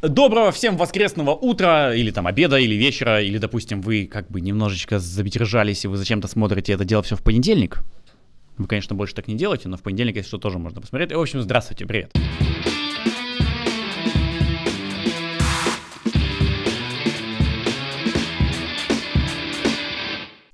Доброго всем воскресного утра, или там обеда, или вечера, или, допустим, вы как бы немножечко забедержались, и вы зачем-то смотрите это дело все в понедельник. Вы, конечно, больше так не делаете, но в понедельник, если что, тоже можно посмотреть. И В общем, здравствуйте, привет. Привет.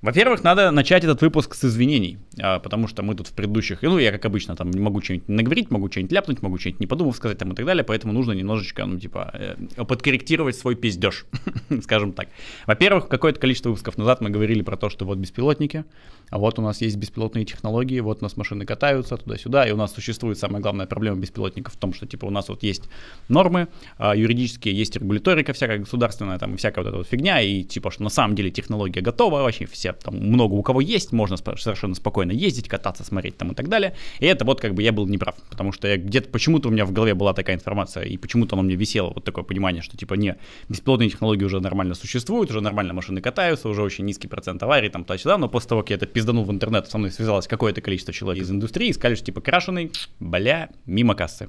Во-первых, надо начать этот выпуск с извинений, а, потому что мы тут в предыдущих, ну, я как обычно там могу что-нибудь наговорить, могу что-нибудь ляпнуть, могу что-нибудь не подумав сказать там и так далее, поэтому нужно немножечко, ну, типа, э, подкорректировать свой пиздеж, скажем так. Во-первых, какое-то количество выпусков назад мы говорили про то, что вот беспилотники, а вот у нас есть беспилотные технологии, вот у нас машины катаются туда-сюда, и у нас существует самая главная проблема беспилотников в том, что, типа, у нас вот есть нормы а, юридические, есть регуляторика всякая государственная, там, всякая вот эта вот фигня, и, типа, что на самом деле технология готова, вообще все там много у кого есть, можно совершенно спокойно ездить, кататься, смотреть там и так далее. И это вот как бы я был неправ, потому что я где-то почему-то у меня в голове была такая информация, и почему-то она мне висела, вот такое понимание, что типа не, беспилотные технологии уже нормально существуют, уже нормально машины катаются, уже очень низкий процент аварий там туда-сюда, но после того, как я это пизданул в интернет, со мной связалось какое-то количество человек из индустрии и сказали, что типа крашеный, бля, мимо кассы.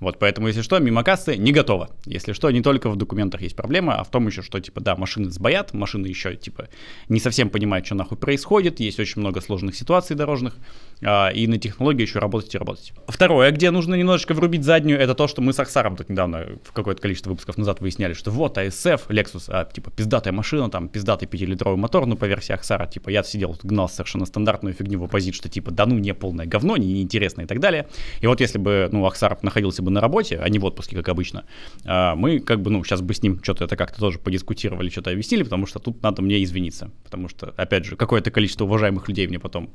Вот, поэтому, если что, мимо кассы не готово. Если что, не только в документах есть проблема, а в том еще, что, типа, да, машины сбоят, машины еще, типа, не совсем понимают, что нахуй происходит, есть очень много сложных ситуаций дорожных, э, и на технологии еще работать и работать. Второе, где нужно немножечко врубить заднюю, это то, что мы с Аксаром тут недавно в какое-то количество выпусков назад выясняли, что вот АСФ, Lexus, а, типа, пиздатая машина, там, пиздатый пятилитровый мотор, ну, по версии Аксара, типа, я сидел, гнал совершенно стандартную фигню в оппозит, что, типа, да ну, не полное говно, неинтересно и так далее. И вот если бы, ну, Аксаров находился бы на работе, а не в отпуске, как обычно, а мы как бы, ну, сейчас бы с ним что-то это как-то тоже подискутировали, что-то объяснили, потому что тут надо мне извиниться. Потому что, опять же, какое-то количество уважаемых людей мне потом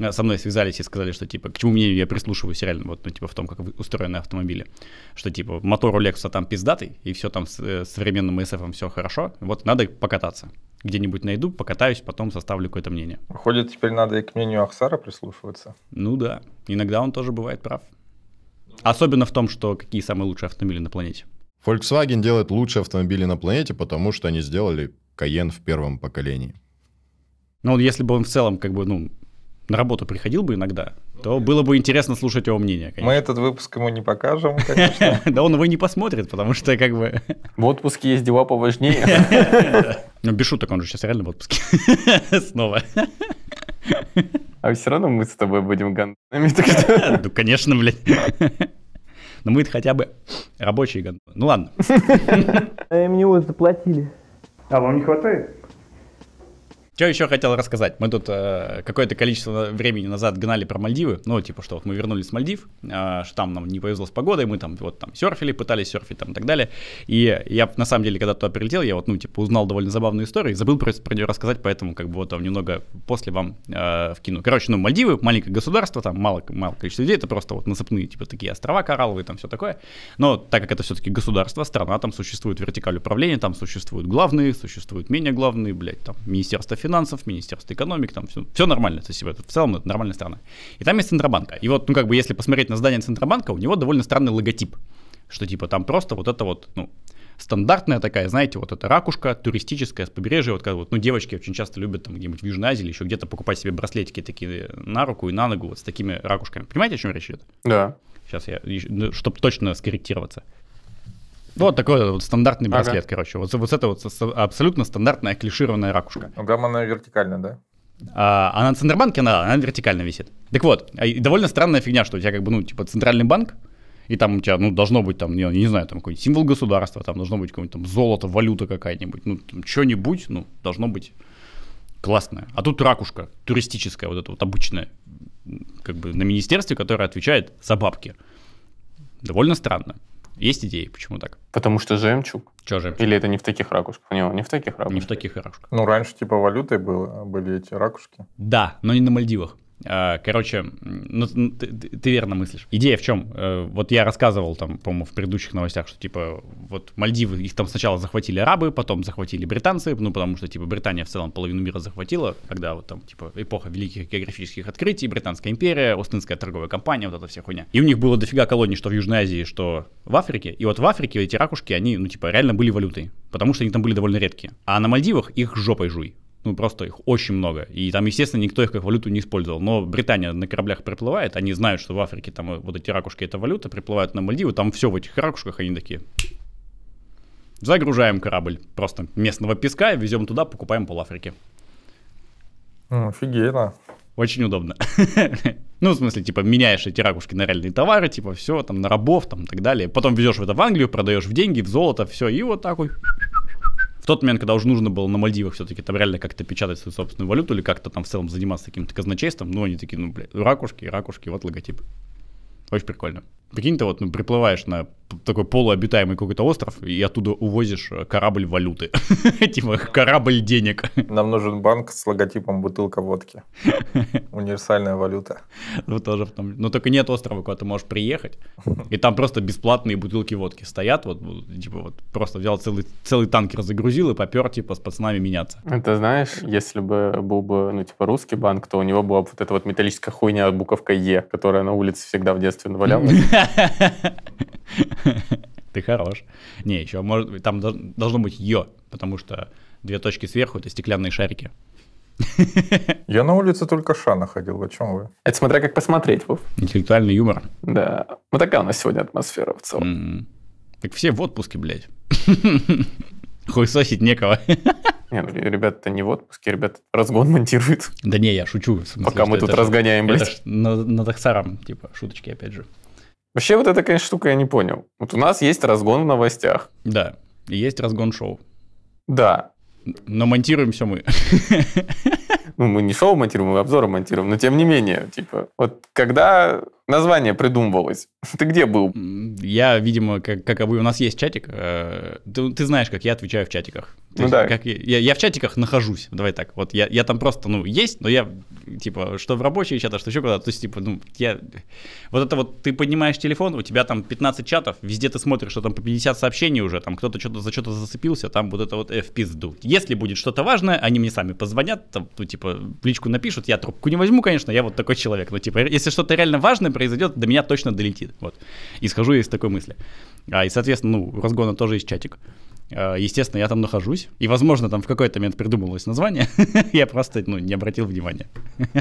э, со мной связались и сказали, что типа, к чему мне я прислушиваюсь реально, вот, ну, типа, в том, как устроены автомобили, что типа, мотор у Лекса там пиздатый, и все там с э, современным SF все хорошо, вот надо покататься. Где-нибудь найду, покатаюсь, потом составлю какое-то мнение. Выходит, теперь надо и к мнению Ахсара прислушиваться. Ну да, иногда он тоже бывает прав. Особенно в том, что какие самые лучшие автомобили на планете. Volkswagen делает лучшие автомобили на планете, потому что они сделали Cayenne в первом поколении. Ну, если бы он в целом, как бы, ну, на работу приходил бы иногда, то было бы интересно слушать его мнение. Конечно. Мы этот выпуск ему не покажем, конечно. Да он его не посмотрит, потому что как бы... В отпуске есть дела поважнее. Ну, без шуток, он же сейчас реально в отпуске. Снова а все равно мы с тобой будем ганами. Ну, конечно, блядь. Но мы хотя бы рабочие гандоны. Ну ладно. А Мне его заплатили. А вам не хватает? Что еще хотел рассказать? Мы тут э, какое-то количество времени назад гнали про Мальдивы. Ну, типа, что вот мы вернулись с Мальдив, э, что там нам не повезло с погодой, мы там вот там серфили, пытались серфить там и так далее. И я на самом деле, когда туда прилетел, я вот, ну, типа, узнал довольно забавную историю и забыл просто про нее рассказать, поэтому как бы вот там немного после вам э, вкину. Короче, ну, Мальдивы, маленькое государство, там мало, мало количество людей, это просто вот насыпные, типа, такие острова коралловые, там все такое. Но так как это все-таки государство, страна, там существует вертикаль управления, там существуют главные, существуют менее главные, блядь, там, министерство финансов, финансов, Министерство экономики, там все, все нормально. То есть типа, в целом это нормальная страна. И там есть Центробанка. И вот, ну как бы, если посмотреть на здание Центробанка, у него довольно странный логотип, что типа там просто вот это вот, ну, стандартная такая, знаете, вот эта ракушка туристическая с побережья, вот как вот, ну, девочки очень часто любят там где-нибудь в Южной Азии или еще где-то покупать себе браслетики такие на руку и на ногу вот с такими ракушками. Понимаете, о чем речь идет? Да. Сейчас я, ну, чтобы точно скорректироваться. Ну, вот такой вот стандартный браслет, ага. короче. Вот, вот это вот абсолютно стандартная клишированная ракушка. Ну, гамма, она вертикальная, да? А, на Центробанке она, она вертикально висит. Так вот, а, довольно странная фигня, что у тебя как бы, ну, типа, центральный банк, и там у тебя, ну, должно быть там, я не знаю, там какой-нибудь символ государства, там должно быть какое-нибудь там золото, валюта какая-нибудь, ну, что-нибудь, ну, должно быть классное. А тут ракушка туристическая, вот эта вот обычная, как бы на министерстве, которая отвечает за бабки. Довольно странно. Есть идеи, почему так? Потому что жемчуг. Че жемчуг? Или это не в таких ракушках? Не, не в таких ракушках. Не в таких ракушках. Ну, раньше типа валютой было, были эти ракушки. Да, но не на Мальдивах. А, короче, ну, ты, ты верно мыслишь. Идея в чем? Э, вот я рассказывал там, по-моему, в предыдущих новостях, что типа вот Мальдивы, их там сначала захватили арабы, потом захватили британцы, ну потому что типа Британия в целом половину мира захватила, когда вот там типа эпоха великих географических открытий, Британская империя, Остинская торговая компания, вот эта вся хуйня. И у них было дофига колоний, что в Южной Азии, что в Африке. И вот в Африке эти ракушки, они, ну типа реально были валютой, потому что они там были довольно редкие. А на Мальдивах их жопой жуй ну просто их очень много. И там, естественно, никто их как валюту не использовал. Но Британия на кораблях приплывает, они знают, что в Африке там э, вот эти ракушки это валюта, приплывают на Мальдивы, там все в этих ракушках, они такие. Загружаем корабль просто местного песка, везем туда, покупаем пол Африки. Офигенно. Очень удобно. ну, в смысле, типа, меняешь эти ракушки на реальные товары, типа, все, там, на рабов, там, и так далее. Потом везешь это в Англию, продаешь в деньги, в золото, все, и вот такой тот момент, когда уже нужно было на Мальдивах все-таки там реально как-то печатать свою собственную валюту или как-то там в целом заниматься каким-то казначейством, ну, они такие, ну, блядь, ракушки, ракушки, вот логотип. Очень прикольно. Прикинь, ты вот, ну, приплываешь на такой полуобитаемый какой-то остров, и оттуда увозишь э, корабль валюты. Типа корабль денег. Нам нужен банк с логотипом бутылка водки. Универсальная валюта. Ну, тоже потом. Но ну, только нет острова, куда ты можешь приехать. И там просто бесплатные бутылки водки стоят. Вот, типа, вот просто взял целый, целый танкер, загрузил и попер, типа, с пацанами меняться. Это знаешь, если бы был бы, ну, типа, русский банк, то у него была бы вот эта вот металлическая хуйня, буковка Е, которая на улице всегда в детстве навалялась. Ты хорош. Не, еще может, там должно быть йо, потому что две точки сверху — это стеклянные шарики. Я на улице только ша находил, о чем вы? Это смотря как посмотреть, Вов. Интеллектуальный юмор. Да. Вот такая у нас сегодня атмосфера в целом. Так все в отпуске, блядь. Хуесосить некого. Нет, ну, ребята не в отпуске, ребят разгон монтируют. Да не, я шучу. Смысле, Пока мы тут это разгоняем, блядь. на, над Ахсаром, типа, шуточки опять же. Вообще вот эта, конечно, штука я не понял. Вот у нас есть разгон в новостях. Да, И есть разгон шоу. Да. Но монтируем все мы. Ну, мы не шоу монтируем, мы обзоры монтируем, но тем не менее, типа, вот когда Название придумывалось. Ты где был? Я, видимо, как, каковы. У нас есть чатик. Э, ты, ты знаешь, как я отвечаю в чатиках. Ты, ну, да. как я, я, я в чатиках нахожусь. Давай так. Вот я, я там просто, ну, есть, но я, типа, что в рабочие чаты, а что еще куда-то. То есть, типа, ну, я... Вот это вот, ты поднимаешь телефон, у тебя там 15 чатов, везде ты смотришь, что там по 50 сообщений уже, там кто-то что-то за что-то зацепился, там вот это вот э, в пизду. Если будет что-то важное, они мне сами позвонят, там, ну, типа, в личку напишут, я трубку не возьму, конечно, я вот такой человек. Но, типа, если что-то реально важное произойдет, до меня точно долетит. Вот. Исхожу я из такой мысли. А, и, соответственно, ну, у Росгона тоже есть чатик. А, естественно, я там нахожусь. И, возможно, там в какой-то момент придумалось название. я просто ну, не обратил внимания.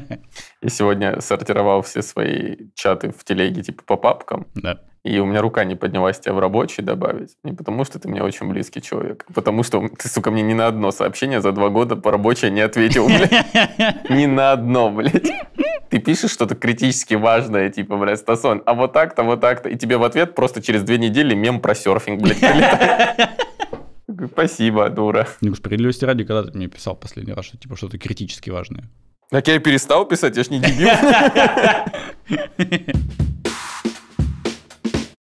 я сегодня сортировал все свои чаты в телеге типа по папкам. Да. И у меня рука не поднялась тебя в рабочий добавить. Не потому, что ты мне очень близкий человек. А потому что ты, сука, мне ни на одно сообщение за два года по рабочее не ответил, блядь. Ни на одно, блядь ты пишешь что-то критически важное, типа, блядь, Стасон, а вот так-то, вот так-то, и тебе в ответ просто через две недели мем про серфинг, блядь, Спасибо, дура. Ну, справедливости ради, когда ты мне писал последний раз, что типа что-то критически важное. Так я и перестал писать, я ж не дебил.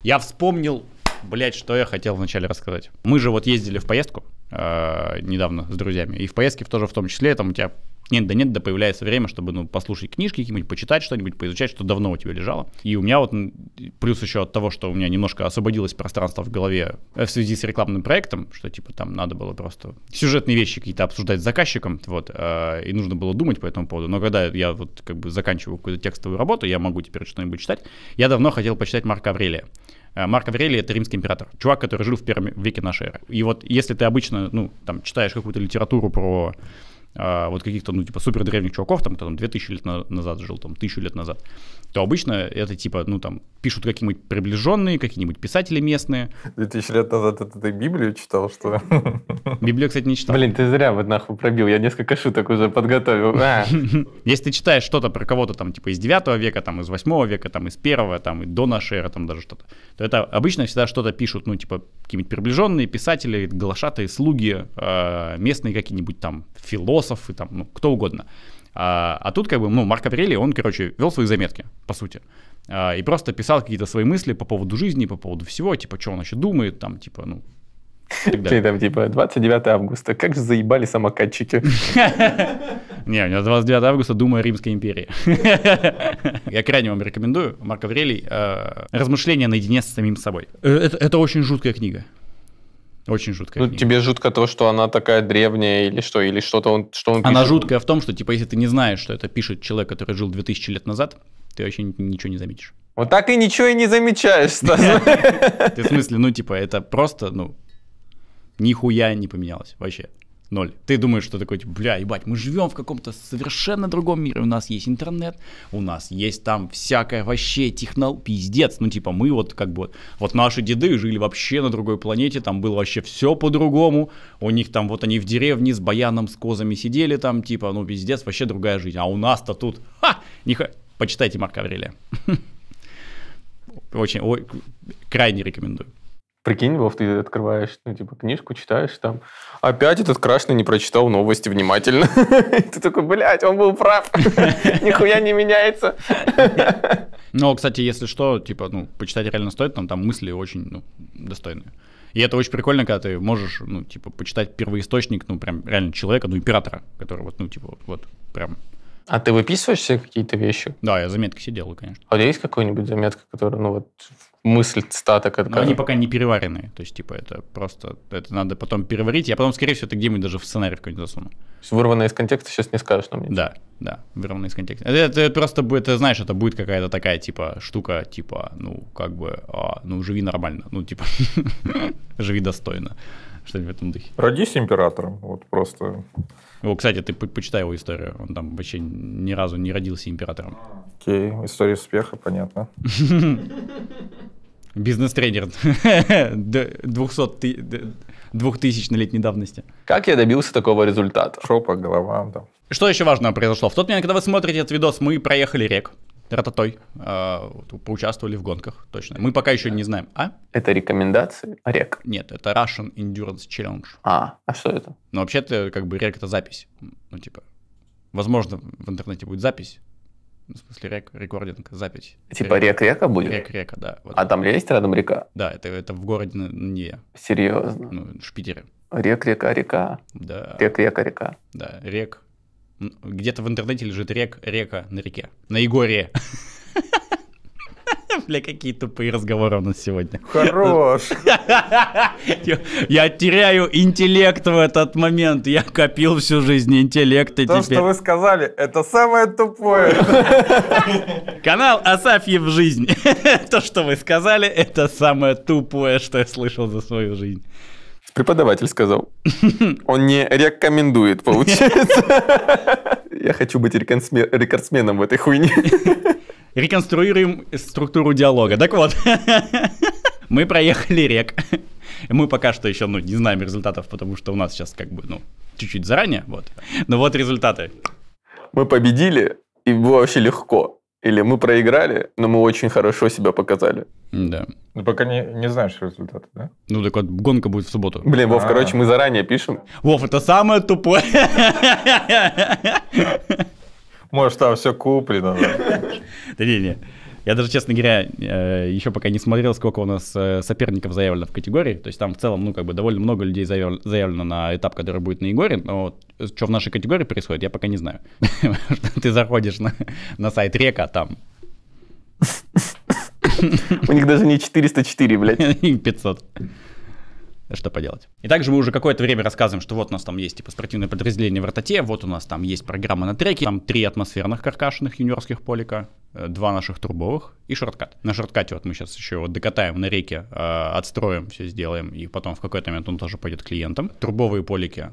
Я вспомнил, блядь, что я хотел вначале рассказать. Мы же вот ездили в поездку э, недавно с друзьями. И в поездке тоже в том числе, там у тебя нет, да нет, да появляется время, чтобы ну, послушать книжки какие-нибудь, почитать что-нибудь, поизучать, что давно у тебя лежало. И у меня вот плюс еще от того, что у меня немножко освободилось пространство в голове э, в связи с рекламным проектом, что типа там надо было просто сюжетные вещи какие-то обсуждать с заказчиком, вот, э, и нужно было думать по этому поводу. Но когда я вот как бы заканчиваю какую-то текстовую работу, я могу теперь что-нибудь читать. Я давно хотел почитать Марка Аврелия. А, Марк Аврелий — это римский император, чувак, который жил в первом веке нашей эры. И вот если ты обычно, ну, там, читаешь какую-то литературу про а, вот каких-то, ну, типа, супер древних чуваков, там, кто там 2000 лет назад жил, там, 1000 лет назад то обычно это типа, ну там, пишут какие-нибудь приближенные, какие-нибудь писатели местные. Две тысячи лет назад это ты Библию читал, что ли? Библию, кстати, не читал. Блин, ты зря вот нахуй пробил, я несколько шуток уже подготовил. А. Если ты читаешь что-то про кого-то там, типа из 9 века, там из 8 века, там из 1, там и до нашей эры, там даже что-то, то это обычно всегда что-то пишут, ну типа какие-нибудь приближенные писатели, глашатые, слуги, а, местные какие-нибудь там философы, там, ну кто угодно. А, а тут как бы, ну, Марк Аврелий, он, короче, вел свои заметки, по сути. А, и просто писал какие-то свои мысли по поводу жизни, по поводу всего, типа, что он вообще думает, там, типа, ну, ты там типа 29 августа, как же заебали самокатчики. Не, у меня 29 августа думаю о Римской империи. Я крайне вам рекомендую, Марк Аврелий, а, «Размышления наедине с самим собой». Э, это очень жуткая книга. Очень жуткая. Ну, книга. тебе жутко то, что она такая древняя или что, или что-то он, что он пишет? Она жуткая в том, что, типа, если ты не знаешь, что это пишет человек, который жил 2000 лет назад, ты вообще ничего не заметишь. Вот так и ничего и не замечаешь, Стас. Ты в смысле, ну, типа, это просто, ну, нихуя не поменялось вообще. Ноль. Ты думаешь, что такой, типа, бля, ебать, мы живем в каком-то совершенно другом мире, у нас есть интернет, у нас есть там всякое вообще технол... Пиздец, ну типа мы вот как бы... Вот наши деды жили вообще на другой планете, там было вообще все по-другому, у них там вот они в деревне с баяном, с козами сидели там, типа, ну пиздец, вообще другая жизнь. А у нас-то тут, ха, не Почитайте Марка Аврелия. Очень, ой, крайне рекомендую. Прикинь, Вов, ты открываешь, ну, типа, книжку читаешь, там, опять этот крашный не прочитал новости внимательно. Ты такой, блядь, он был прав, нихуя не меняется. Ну, кстати, если что, типа, ну, почитать реально стоит, там, там мысли очень, ну, достойные. И это очень прикольно, когда ты можешь, ну, типа, почитать первоисточник, ну, прям реально человека, ну, императора, который вот, ну, типа, вот, прям а ты выписываешь себе какие-то вещи? Да, я заметки все делаю, конечно. А у тебя есть какая-нибудь заметка, которая, ну вот, мысль, цитата. какая-то они пока не переваренные. То есть, типа, это просто... Это надо потом переварить. Я потом, скорее всего, это где-нибудь даже в сценарий какой-нибудь засуну. Вырванное из контекста сейчас не скажешь нам. мне Да, да, вырванное из контекста. Это, это просто будет, ты знаешь, это будет какая-то такая, типа, штука, типа, ну, как бы, а, ну, живи нормально. Ну, типа, живи достойно. Что-нибудь в этом духе. Родись императором. Вот просто... О, кстати, ты по почитай его историю. Он там вообще ни разу не родился императором. Окей, okay. история успеха, понятно. Бизнес-тренер 200 летней давности. Как я добился такого результата? Шопа, голова. Да. Что еще важного произошло? В тот момент, когда вы смотрите этот видос, мы проехали рек. Рататой. Э, а, поучаствовали в гонках, точно. Мы пока еще не знаем. А? Это рекомендации рек? Нет, это Russian Endurance Challenge. А, а что это? Ну, вообще-то, как бы, рек — это запись. Ну, типа, возможно, в интернете будет запись. Ну, в смысле, рек, рекординг, запись. Типа рек-река будет? Рек-река, да. Вот. А там есть рядом река? Да, это, это в городе не. Серьезно? Ну, Шпитере. Рек-река-река. Да. Рек-река-река. Да, рек. Где-то в интернете лежит рек-река на реке. На Егоре. Бля, какие тупые разговоры у нас сегодня. Хорош. Я теряю интеллект в этот момент. Я копил всю жизнь интеллект и То, что вы сказали, это самое тупое. Канал Асафьев в жизни. То, что вы сказали, это самое тупое, что я слышал за свою жизнь. Преподаватель сказал. Он не рекомендует, получается. Я хочу быть рекордсменом в этой хуйне реконструируем структуру диалога. Так вот, мы проехали рек. Мы пока что еще, ну, не знаем результатов, потому что у нас сейчас как бы, ну, чуть-чуть заранее, вот. Но вот результаты. Мы победили, и было вообще легко. Или мы проиграли, но мы очень хорошо себя показали. Да. Ну, пока не, не знаешь результаты, да? Ну, так вот, гонка будет в субботу. Блин, Вов, А-а-а. короче, мы заранее пишем. Вов, это самое тупое. Может, там все куплено. Да не, не. Я даже, честно говоря, э, еще пока не смотрел, сколько у нас э, соперников заявлено в категории. То есть там в целом, ну, как бы довольно много людей заявлено на этап, который будет на Егоре. Но э, что в нашей категории происходит, я пока не знаю. Ты заходишь на, на сайт Река, а там... У них даже не 404, блядь. 500. что поделать. И также мы уже какое-то время рассказываем, что вот у нас там есть типа спортивное подразделение в Рототе, вот у нас там есть программа на треке, там три атмосферных каркашных юниорских полика, э, два наших турбовых и шорткат. На шорткате вот мы сейчас еще вот докатаем на реке, э, отстроим, все сделаем, и потом в какой-то момент он тоже пойдет клиентам. Турбовые полики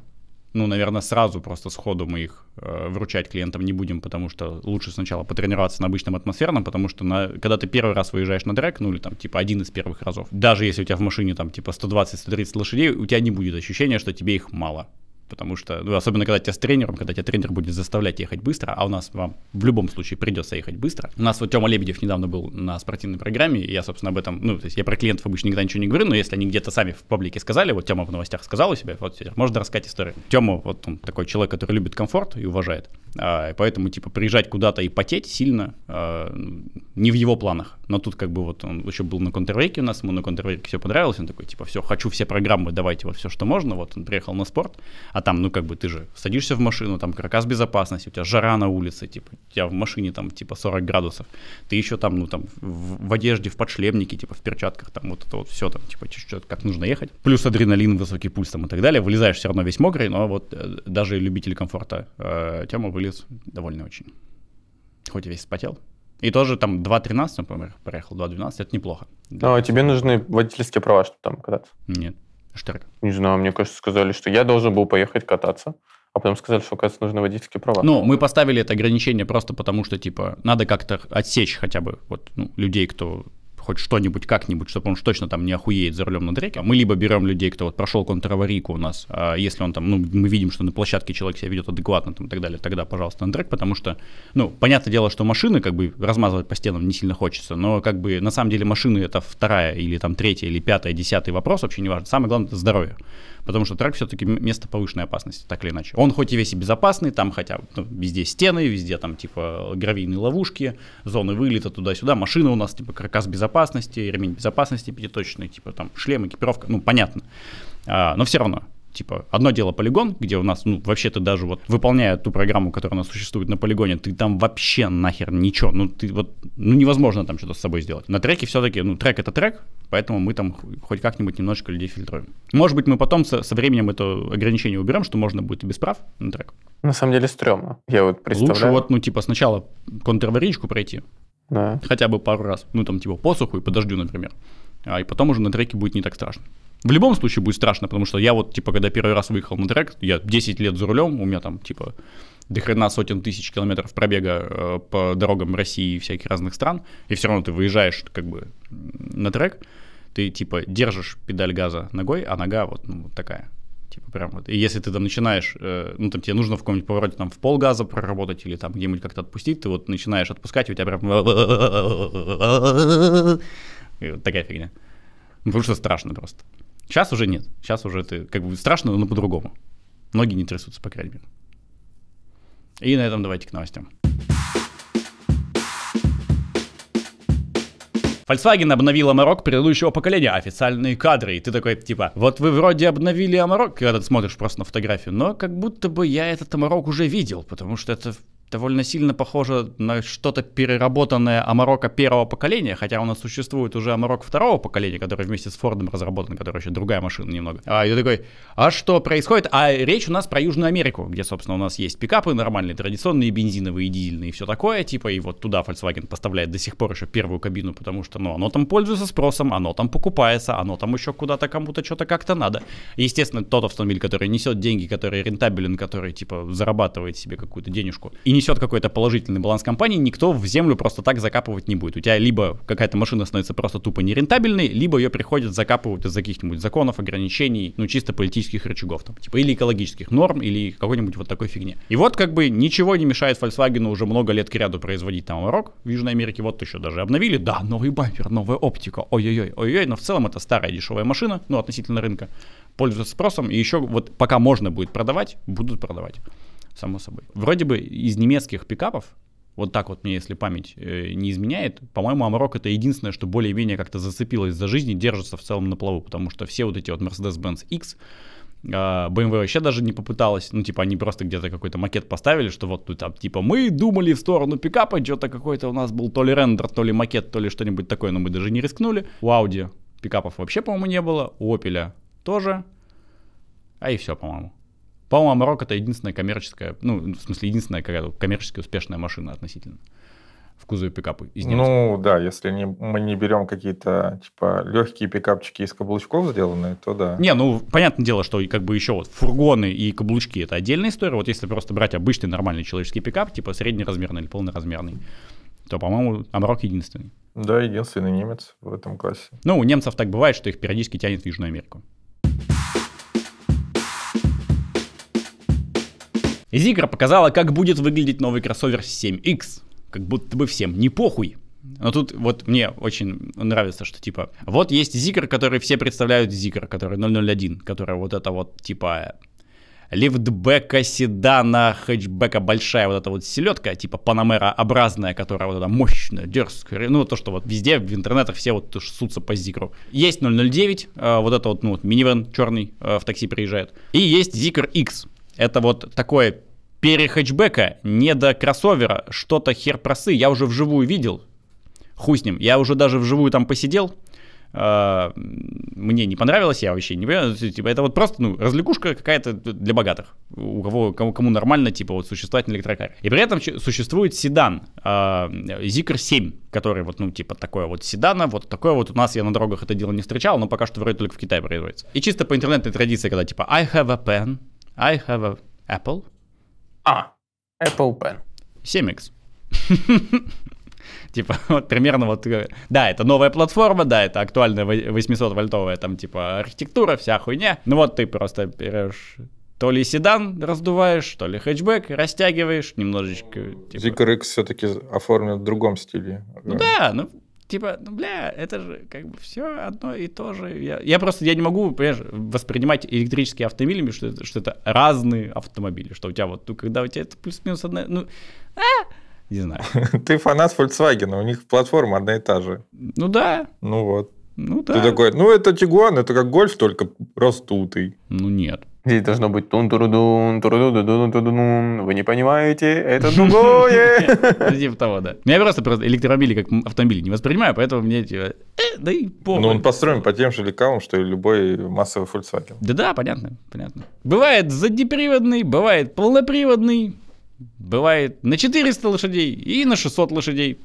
ну, наверное, сразу просто сходу мы их э, вручать клиентам не будем, потому что лучше сначала потренироваться на обычном атмосферном, потому что на, когда ты первый раз выезжаешь на трек, ну или там типа один из первых разов, даже если у тебя в машине там типа 120-130 лошадей, у тебя не будет ощущения, что тебе их мало потому что, ну, особенно когда тебя с тренером, когда тебя тренер будет заставлять ехать быстро, а у нас вам в любом случае придется ехать быстро. У нас вот Тёма Лебедев недавно был на спортивной программе, и я, собственно, об этом, ну, то есть я про клиентов обычно никогда ничего не говорю, но если они где-то сами в паблике сказали, вот Тёма в новостях сказал у себя, вот можно рассказать историю. Тёма, вот он такой человек, который любит комфорт и уважает. А, поэтому, типа, приезжать куда-то и потеть сильно а, не в его планах. Но тут как бы вот он еще был на контрвейке у нас, ему на контрвейке все понравилось, он такой, типа, все, хочу все программы, давайте вот все, что можно. Вот он приехал на спорт, а там, ну, как бы ты же садишься в машину, там каркас безопасности, у тебя жара на улице, типа, у тебя в машине там, типа, 40 градусов. Ты еще там, ну, там, в, в одежде, в подшлемнике, типа, в перчатках, там, вот это вот все там, типа, чуть-чуть как нужно ехать. Плюс адреналин, высокий пульс там и так далее. Вылезаешь все равно весь мокрый, но вот э, даже любитель комфорта э, тема вы вылез довольно очень. Хоть и весь вспотел. И тоже там 2.13, например, проехал, 2.12, это неплохо. Ну, а тебе нужны водительские права, чтобы там кататься? Нет. Что Не знаю, мне, кажется, сказали, что я должен был поехать кататься, а потом сказали, что, кажется нужны водительские права. Ну, мы поставили это ограничение просто потому, что, типа, надо как-то отсечь хотя бы вот, ну, людей, кто хоть что-нибудь как-нибудь, чтобы он уж точно там не охуеет за рулем на дреке. А мы либо берем людей, кто вот прошел контраварийку у нас, а если он там, ну, мы видим, что на площадке человек себя ведет адекватно там, и так далее, тогда, пожалуйста, на дрек, потому что, ну, понятное дело, что машины как бы размазывать по стенам не сильно хочется, но как бы на самом деле машины это вторая или там третья или пятая, десятый вопрос, вообще не важно. Самое главное это здоровье потому что трак все-таки место повышенной опасности, так или иначе. Он хоть и весь и безопасный, там хотя ну, везде стены, везде там типа гравийные ловушки, зоны вылета туда-сюда, машины у нас типа каркас безопасности, ремень безопасности пятиточный, типа там шлем, экипировка, ну понятно. А, но все равно, типа, одно дело полигон, где у нас, ну, вообще то даже вот выполняя ту программу, которая у нас существует на полигоне, ты там вообще нахер ничего, ну, ты вот, ну, невозможно там что-то с собой сделать. На треке все-таки, ну, трек это трек, поэтому мы там хоть как-нибудь немножечко людей фильтруем. Может быть, мы потом со, со временем это ограничение уберем, что можно будет и без прав на трек. На самом деле стрёмно. Я вот представляю. Лучше вот, ну, типа, сначала контрваричку пройти, да. хотя бы пару раз, ну, там, типа, посуху и подождю, например. А, и потом уже на треке будет не так страшно. В любом случае будет страшно, потому что я вот, типа, когда первый раз выехал на трек, я 10 лет за рулем, у меня там, типа, до хрена сотен тысяч километров пробега э, по дорогам России и всяких разных стран, и все равно ты выезжаешь, как бы, на трек, ты, типа, держишь педаль газа ногой, а нога вот, ну, вот такая. Типа прям вот. И если ты там начинаешь, э, ну там тебе нужно в каком-нибудь повороте там в пол газа проработать или там где-нибудь как-то отпустить, ты вот начинаешь отпускать, у тебя прям такая фигня. Ну, потому что страшно просто. Сейчас уже нет. Сейчас уже это как бы страшно, но по-другому. Ноги не трясутся, по крайней мере. И на этом давайте к новостям. Volkswagen обновил Амарок предыдущего поколения, официальные кадры. И ты такой, типа, вот вы вроде обновили Амарок, когда ты смотришь просто на фотографию, но как будто бы я этот Амарок уже видел, потому что это довольно сильно похоже на что-то переработанное Амарока первого поколения, хотя у нас существует уже Амарок второго поколения, который вместе с Фордом разработан, который еще другая машина немного. А, я такой, а что происходит? А речь у нас про Южную Америку, где, собственно, у нас есть пикапы нормальные, традиционные, бензиновые, дизельные и все такое, типа, и вот туда Volkswagen поставляет до сих пор еще первую кабину, потому что, ну, оно там пользуется спросом, оно там покупается, оно там еще куда-то кому-то что-то как-то надо. Естественно, тот автомобиль, который несет деньги, который рентабелен, который, типа, зарабатывает себе какую-то денежку и не несет какой-то положительный баланс компании, никто в землю просто так закапывать не будет. У тебя либо какая-то машина становится просто тупо нерентабельной, либо ее приходят закапывать из-за каких-нибудь законов, ограничений, ну чисто политических рычагов там, типа или экологических норм, или какой-нибудь вот такой фигне. И вот как бы ничего не мешает Volkswagen уже много лет к ряду производить там Ворог в Южной Америке, вот еще даже обновили, да, новый бампер, новая оптика, ой-ой-ой, ой-ой, но в целом это старая дешевая машина, ну относительно рынка, пользуется спросом, и еще вот пока можно будет продавать, будут продавать само собой. Вроде бы из немецких пикапов, вот так вот мне, если память э, не изменяет, по-моему, Амарок это единственное, что более-менее как-то зацепилось за жизнь и держится в целом на плаву, потому что все вот эти вот Mercedes-Benz X, э, BMW вообще даже не попыталась, ну, типа, они просто где-то какой-то макет поставили, что вот тут, там, типа, мы думали в сторону пикапа, что-то какой-то у нас был то ли рендер, то ли макет, то ли что-нибудь такое, но мы даже не рискнули. У Audi пикапов вообще, по-моему, не было, у Opel тоже, а и все, по-моему. По-моему, Amarok это единственная коммерческая, ну, в смысле, единственная какая-то коммерчески успешная машина относительно в кузове пикапы из Ну да, если не, мы не берем какие-то типа легкие пикапчики из каблучков сделанные, то да. Не, ну понятное дело, что как бы еще вот фургоны и каблучки это отдельная история. Вот если просто брать обычный нормальный человеческий пикап, типа среднеразмерный или полноразмерный, то, по-моему, Амрок единственный. Да, единственный немец в этом классе. Ну, у немцев так бывает, что их периодически тянет в Южную Америку. Зигра показала, как будет выглядеть новый кроссовер 7X. Как будто бы всем не похуй. Но тут вот мне очень нравится, что типа вот есть Зикр, который все представляют Зикр, который 001, который вот это вот типа лифтбека, седана, хэтчбека большая вот эта вот селедка, типа панамера образная, которая вот эта мощная, дерзкая, ну то, что вот везде в интернетах все вот ссутся по Зикру. Есть 009, э, вот это вот, ну вот минивэн черный э, в такси приезжает, и есть Зикр X, это вот такое перехэтчбека, не до кроссовера, что-то хер просы, я уже вживую видел, хуй с ним, я уже даже вживую там посидел, а, мне не понравилось, я вообще не понимаю. Типа, это вот просто ну, развлекушка какая-то для богатых. У кого, кому, кому нормально, типа, вот существовать на электрокаре. И при этом существует седан а, Zikr 7, который вот, ну, типа, такое вот седана, вот такое вот у нас, я на дорогах это дело не встречал, но пока что вроде только в Китае производится. И чисто по интернетной традиции, когда типа I have a pen, I have a Apple. А, Apple Pen. 7X. типа, вот примерно вот, э, да, это новая платформа, да, это актуальная 800-вольтовая там, типа, архитектура, вся хуйня. Ну вот ты просто берешь то ли седан раздуваешь, то ли хэтчбэк, растягиваешь немножечко. Типа. ZikRX все-таки оформлен в другом стиле. Ну да, ну типа, ну, бля, это же как бы все одно и то же. Я, я просто, я не могу, понимаешь, воспринимать электрические автомобили, что это, что это разные автомобили, что у тебя вот, ну, когда у тебя это плюс-минус одна, ну, а, не знаю. Ты фанат Volkswagen, у них платформа одна и та же. Ну да. Ну вот. Ну да. Ты такой, ну это Тигуан, это как гольф, только растутый. Ну нет. Здесь должно быть тун дун турудун турудун турудун Вы не понимаете, это другое. Ну, типа того, да. Ну, я просто просто электромобили как автомобили не воспринимаю, поэтому мне типа, э, да и похуй. Ну, он построен по тем же лекалам, что и любой массовый Volkswagen. Да-да, понятно, понятно. Бывает заднеприводный, бывает полноприводный, бывает на 400 лошадей и на 600 лошадей.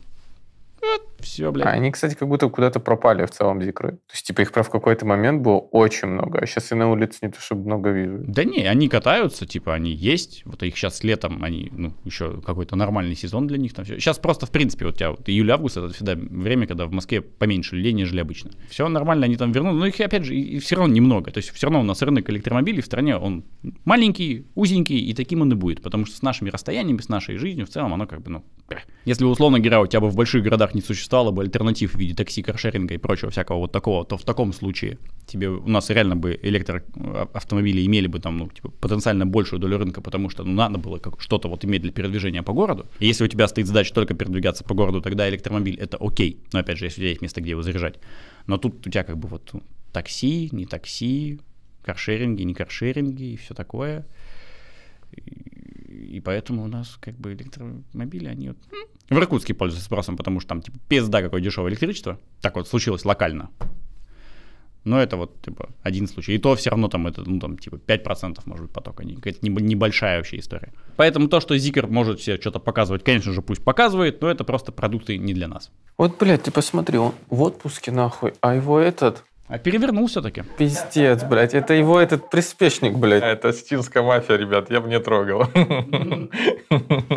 Вот. Все, блядь. А они, кстати, как будто куда-то пропали в целом зикры. То есть, типа, их прав в какой-то момент было очень много, а сейчас и на улице не то, чтобы много вижу. Да не, они катаются, типа, они есть. Вот их сейчас летом, они, ну, еще какой-то нормальный сезон для них там все. Сейчас просто, в принципе, вот у тебя вот июль-август, это всегда время, когда в Москве поменьше людей, нежели обычно. Все нормально, они там вернут. Но их, опять же, и, и все равно немного. То есть, все равно у нас рынок электромобилей в стране, он маленький, узенький, и таким он и будет. Потому что с нашими расстояниями, с нашей жизнью в целом, оно как бы, ну, если, условно говоря, у тебя бы в больших городах не существовало стало бы альтернатив в виде такси, каршеринга и прочего всякого вот такого, то в таком случае тебе у нас реально бы электроавтомобили а, имели бы там, ну, типа, потенциально большую долю рынка, потому что ну, надо было как, что-то вот иметь для передвижения по городу. И если у тебя стоит задача только передвигаться по городу, тогда электромобиль это окей. Но опять же, если у тебя есть место, где его заряжать. Но тут у тебя как бы вот ну, такси, не такси, каршеринги, не каршеринги и все такое. И, и поэтому у нас как бы электромобили, они вот в Иркутске пользуются спросом, потому что там типа пизда какое дешевое электричество. Так вот случилось локально. Но это вот типа один случай. И то все равно там это, ну там типа 5% может быть потока. Какая-то небольшая вообще история. Поэтому то, что Зикер может себе что-то показывать, конечно же, пусть показывает, но это просто продукты не для нас. Вот, блядь, ты типа, посмотри, он в отпуске нахуй, а его этот а перевернул все-таки. Пиздец, блядь. Это его этот приспешник, блядь. Это стинская мафия, ребят. Я бы не трогал.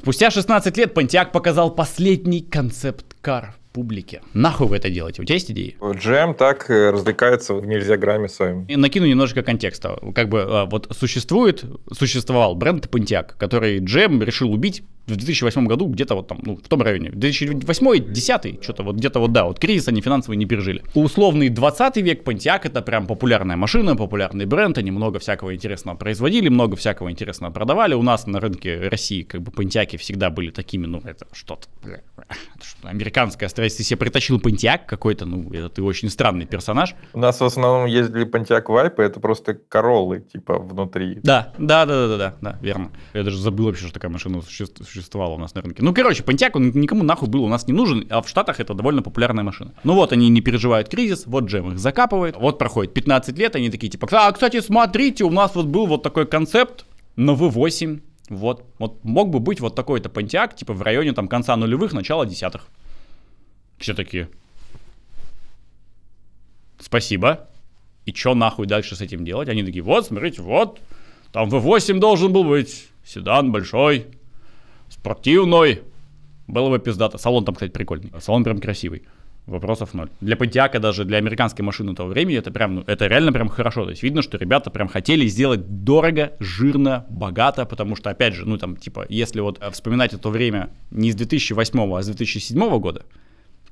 Спустя 16 лет Pontiac показал последний концепт-кар публике. Нахуй вы это делаете? У тебя есть идеи? Джем так э, развлекается в нельзя грамме своим. И накину немножко контекста. Как бы а, вот существует, существовал бренд Pontiac, который Джем решил убить в 2008 году где-то вот там, ну, в том районе. 2008-2010, что-то вот где-то вот, да, вот кризис они финансовый не пережили. Условный 20 век Pontiac это прям популярная машина, популярный бренд, они много всякого интересного производили, много всякого интересного продавали. У нас на рынке России как бы Pontiac всегда были такими, ну, это что-то, что-то американское строительство если себе притащил Пантиак какой-то, ну, это ты очень странный персонаж. У нас в основном ездили Пантиак Вайпы, это просто Короллы типа, внутри. Да, да, да, да, да, да, верно. Я даже забыл вообще, что такая машина существовала у нас на рынке. Ну, короче, Пантиак, он никому нахуй был у нас не нужен, а в Штатах это довольно популярная машина. Ну вот, они не переживают кризис, вот Джем их закапывает, вот проходит 15 лет, они такие, типа, а, кстати, смотрите, у нас вот был вот такой концепт на V8, вот, вот мог бы быть вот такой-то понтиак, типа в районе там конца нулевых, начала десятых. Все такие. Спасибо. И что нахуй дальше с этим делать? Они такие, вот, смотрите, вот, там V8 должен был быть. Седан большой, спортивной. Было бы пиздато. Салон там, кстати, прикольный. Салон прям красивый. Вопросов ноль. Для Пантиака даже, для американской машины того времени, это прям, ну, это реально прям хорошо. То есть видно, что ребята прям хотели сделать дорого, жирно, богато, потому что, опять же, ну там, типа, если вот э, вспоминать это время не с 2008, а с 2007 года,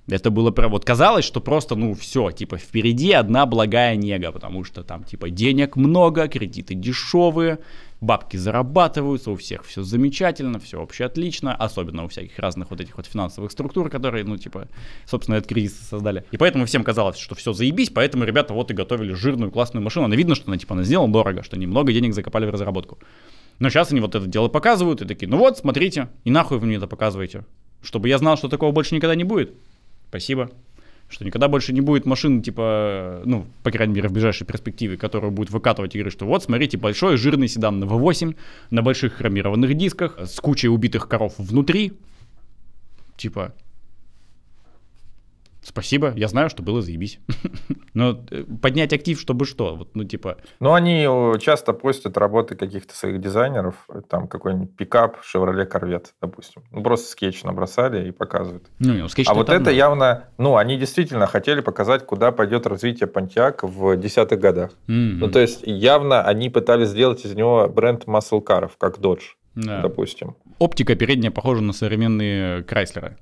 это было прям, вот казалось, что просто, ну, все, типа, впереди одна благая нега, потому что там, типа, денег много, кредиты дешевые, бабки зарабатываются, у всех все замечательно, все вообще отлично, особенно у всяких разных вот этих вот финансовых структур, которые, ну, типа, собственно, этот кризис создали. И поэтому всем казалось, что все заебись, поэтому ребята вот и готовили жирную классную машину. Она видно, что она, типа, она сделана дорого, что немного денег закопали в разработку. Но сейчас они вот это дело показывают и такие, ну вот, смотрите, и нахуй вы мне это показываете, чтобы я знал, что такого больше никогда не будет спасибо, что никогда больше не будет машины, типа, ну, по крайней мере, в ближайшей перспективе, которая будет выкатывать и говорить, что вот, смотрите, большой жирный седан на V8, на больших хромированных дисках, с кучей убитых коров внутри, типа, спасибо, я знаю, что было заебись. Но э, поднять актив, чтобы что? Вот, ну, типа... Ну, они э, часто постят работы каких-то своих дизайнеров, э, там какой-нибудь пикап, Шевроле Корвет, допустим. Ну, просто скетч набросали и показывают. Ну, не, ну, скетч а вот это одно. явно... Ну, они действительно хотели показать, куда пойдет развитие Pontiac в десятых годах. Mm-hmm. Ну, то есть, явно они пытались сделать из него бренд маслкаров, как Dodge, да. допустим. Оптика передняя похожа на современные Крайслеры.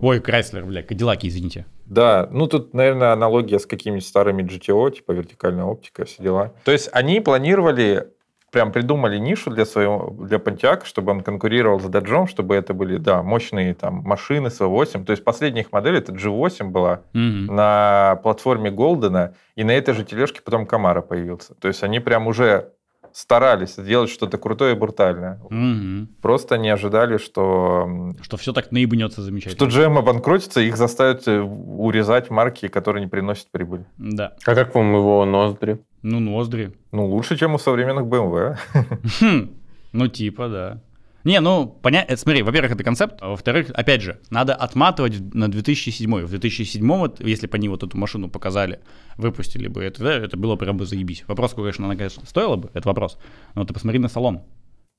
Ой, Крайслер, бля, Кадиллаки, извините. Да, ну тут, наверное, аналогия с какими-нибудь старыми GTO, типа вертикальная оптика, все дела. То есть они планировали, прям придумали нишу для своего, для Pontiac, чтобы он конкурировал с Dodge, чтобы это были, да, мощные там машины с V8. То есть последняя их модель, это G8 была mm-hmm. на платформе Голдена, и на этой же тележке потом Камара появился. То есть они прям уже старались сделать что-то крутое и брутальное. Угу. Просто не ожидали, что... Что все так наебнется замечательно. Что джем обанкротится, их заставят э, урезать марки, которые не приносят прибыль. Да. А как вам его ноздри? Ну, ноздри. Ну, лучше, чем у современных BMW. Хм. Ну, типа, да. Не, ну, поня... Э, смотри, во-первых, это концепт, а во-вторых, опять же, надо отматывать на 2007. В 2007, вот, если бы они вот эту машину показали, выпустили бы, это, это было прям бы заебись. Вопрос, конечно, она, конечно, стоила бы, это вопрос, но ты посмотри на салон.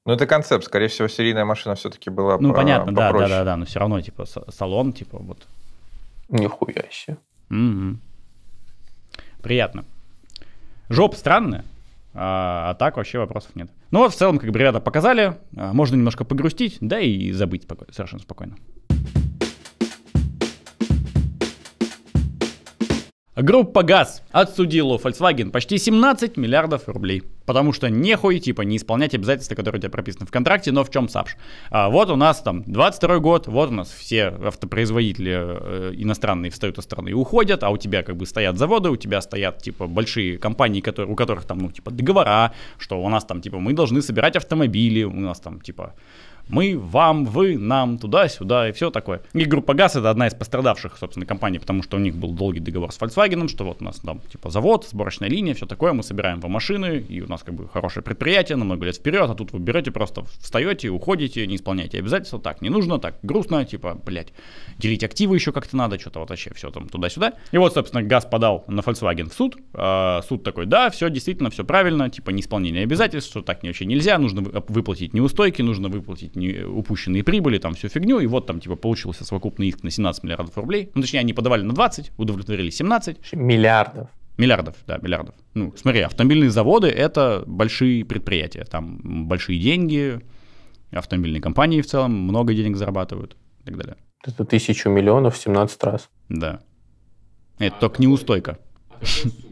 Ну, это концепт, скорее всего, серийная машина все-таки была Ну, про... понятно, э, да, да, да, да, но все равно, типа, салон, типа, вот. Нихуя себе. Угу. Приятно. Жоп странная. А, а, так вообще вопросов нет. Ну вот в целом, как бы ребята показали, а, можно немножко погрустить, да и забыть споко- совершенно спокойно. Группа ГАЗ отсудила Volkswagen почти 17 миллиардов рублей. Потому что нехуй, типа, не исполнять обязательства, которые у тебя прописаны в контракте, но в чем САПШ? А вот у нас там 22 год, вот у нас все автопроизводители э, иностранные встают из страны и уходят, а у тебя как бы стоят заводы, у тебя стоят, типа, большие компании, которые, у которых там, ну, типа, договора, что у нас там, типа, мы должны собирать автомобили, у нас там, типа, мы, вам, вы, нам, туда-сюда и все такое. И группа ГАЗ это одна из пострадавших, собственно, компаний, потому что у них был долгий договор с Volkswagen, что вот у нас там типа завод, сборочная линия, все такое, мы собираем вам машины, и у нас как бы хорошее предприятие на много лет вперед, а тут вы берете просто встаете, уходите, не исполняете обязательства, так не нужно, так грустно, типа, блять делить активы еще как-то надо, что-то вот вообще все там туда-сюда. И вот, собственно, ГАЗ подал на Volkswagen в суд, э, суд такой, да, все действительно, все правильно, типа, неисполнение обязательств, что так вообще нельзя, нужно выплатить неустойки, нужно выплатить типа, не, упущенные прибыли, там всю фигню, и вот там, типа, получился совокупный иск на 17 миллиардов рублей. Ну, точнее, они подавали на 20, удовлетворили 17. Миллиардов. Миллиардов, да, миллиардов. Ну, смотри, автомобильные заводы — это большие предприятия, там большие деньги, автомобильные компании в целом много денег зарабатывают и так далее. Это тысячу миллионов 17 раз. Да. Это а только неустойка. А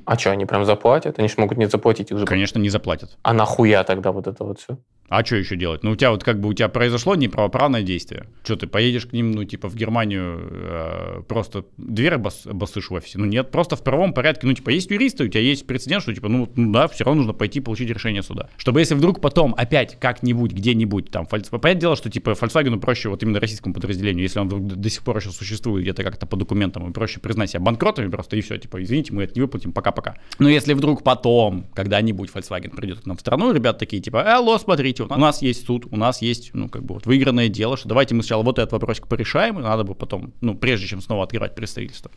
а что, они прям заплатят? Они же могут не заплатить уже. Конечно, не заплатят. А нахуя тогда вот это вот все? А что еще делать? Ну, у тебя вот как бы у тебя произошло неправоправное действие. Что, ты поедешь к ним, ну, типа, в Германию э, просто дверь бас обоссышь в офисе? Ну, нет, просто в правом порядке. Ну, типа, есть юристы, у тебя есть прецедент, что, типа, ну, ну да, все равно нужно пойти получить решение суда. Чтобы если вдруг потом опять как-нибудь, где-нибудь там, фальс... понятное дело, что, типа, Volkswagen проще вот именно российскому подразделению, если он вдруг до, до сих пор еще существует где-то как-то по документам, и проще признать себя банкротами просто, и все, типа, извините, мы это не выплатим, пока пока-пока. Но если вдруг потом, когда-нибудь Volkswagen придет к нам в страну, ребята такие типа, алло, смотрите, у нас есть суд, у нас есть, ну, как бы вот выигранное дело, что давайте мы сначала вот этот вопросик порешаем, и надо бы потом, ну, прежде чем снова открывать представительство.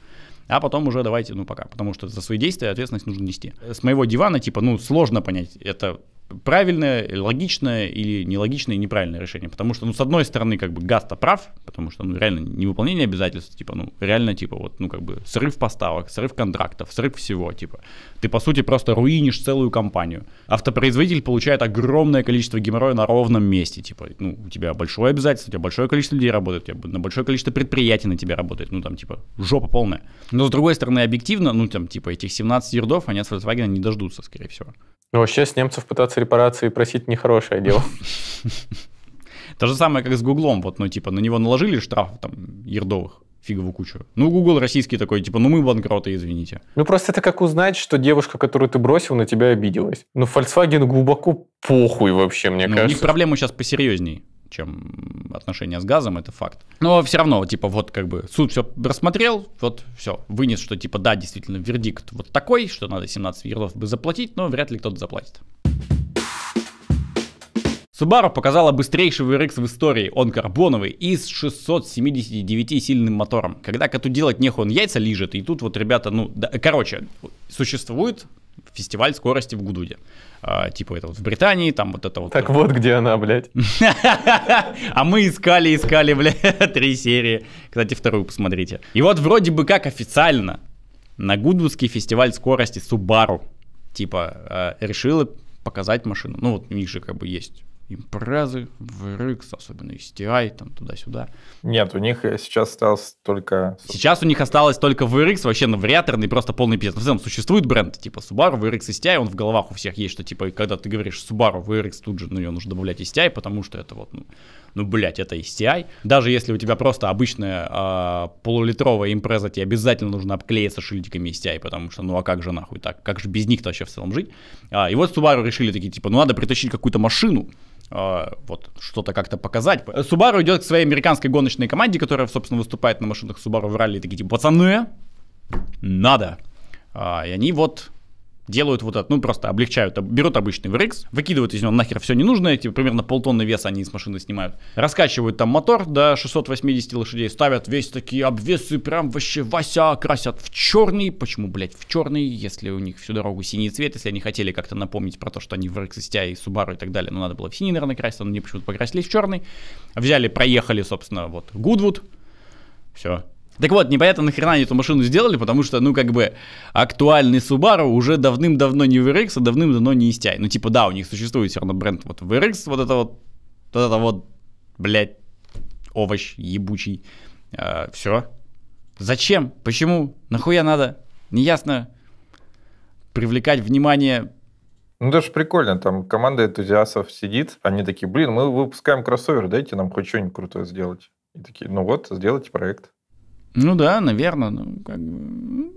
А потом уже давайте, ну, пока, потому что за свои действия ответственность нужно нести. С моего дивана, типа, ну, сложно понять, это правильное, логичное или нелогичное и неправильное решение. Потому что, ну, с одной стороны, как бы газ-то прав, потому что, ну, реально невыполнение обязательств, типа, ну, реально, типа, вот, ну, как бы срыв поставок, срыв контрактов, срыв всего, типа. Ты, по сути, просто руинишь целую компанию. Автопроизводитель получает огромное количество геморроя на ровном месте, типа, ну, у тебя большое обязательство, у тебя большое количество людей работает, у тебя на большое количество предприятий на тебя работает, ну, там, типа, жопа полная. Но, с другой стороны, объективно, ну, там, типа, этих 17 ердов, они от Volkswagen не дождутся, скорее всего. Ну, вообще, с немцев пытаться добиваться репарации просить нехорошее дело. То же самое, как с Гуглом, вот, ну, типа, на него наложили штраф, там, ердовых, фиговую кучу. Ну, Google российский такой, типа, ну мы банкроты, извините. Ну, просто это как узнать, что девушка, которую ты бросил, на тебя обиделась. Ну, Volkswagen глубоко похуй вообще, мне ну, кажется. У них проблемы сейчас посерьезней чем отношения с газом, это факт. Но все равно, типа, вот как бы суд все рассмотрел, вот все, вынес, что типа да, действительно, вердикт вот такой, что надо 17 ердов бы заплатить, но вряд ли кто-то заплатит. Subaru показала быстрейший VRX в истории. Он карбоновый и с 679 сильным мотором. Когда коту делать нехуй, он яйца лежит И тут вот ребята, ну, да, короче, существует фестиваль скорости в Гудуде. А, типа это вот в Британии, там вот это вот. Так вот где она, блядь. А мы искали, искали, блядь, три серии. Кстати, вторую посмотрите. И вот вроде бы как официально на Гудвудский фестиваль скорости Subaru типа а, решила показать машину. Ну вот у них же как бы есть импразы в RX, особенно STI, там туда-сюда. Нет, у них э, сейчас осталось только... Сейчас у них осталось только VRX, вообще на вариаторный, просто полный пиздец. В целом существует бренд типа Subaru, VRX, STI, он в головах у всех есть, что типа, когда ты говоришь Subaru, VRX, тут же на ну, нее нужно добавлять STI, потому что это вот, ну, ну блядь, это STI. Даже если у тебя просто обычная э, полулитровая импреза, тебе обязательно нужно обклеиться шильдиками STI, потому что, ну а как же нахуй так? Как же без них-то вообще в целом жить? А, и вот Subaru решили такие, типа, ну надо притащить какую-то машину, а, вот что-то как-то показать. Subaru идет к своей американской гоночной команде, которая, собственно, выступает на машинах Subaru в ралли, такие типа, пацаны, надо. А, и они вот делают вот это, ну просто облегчают, берут обычный VRX, выкидывают из него нахер все ненужное, типа примерно полтонны веса они из машины снимают, раскачивают там мотор до 680 лошадей, ставят весь такие обвесы, прям вообще Вася красят в черный, почему, блять, в черный, если у них всю дорогу синий цвет, если они хотели как-то напомнить про то, что они VRX STI и Subaru и так далее, но ну, надо было в синий, наверное, красить, но они почему-то покрасились в черный, взяли, проехали, собственно, вот, Гудвуд, все, так вот, непонятно нахрена они эту машину сделали, потому что, ну, как бы, актуальный Subaru уже давным-давно не VRX, а давным-давно не истяй. Ну, типа, да, у них существует все равно бренд вот VRX, вот это вот, вот это вот, блядь, овощ ебучий. Э, а, все. Зачем? Почему? Нахуя надо? Неясно. Привлекать внимание ну, даже прикольно, там команда энтузиастов сидит, они такие, блин, мы выпускаем кроссовер, дайте нам хоть что-нибудь крутое сделать. И такие, ну вот, сделайте проект. Ну да, наверное. Ну, как бы...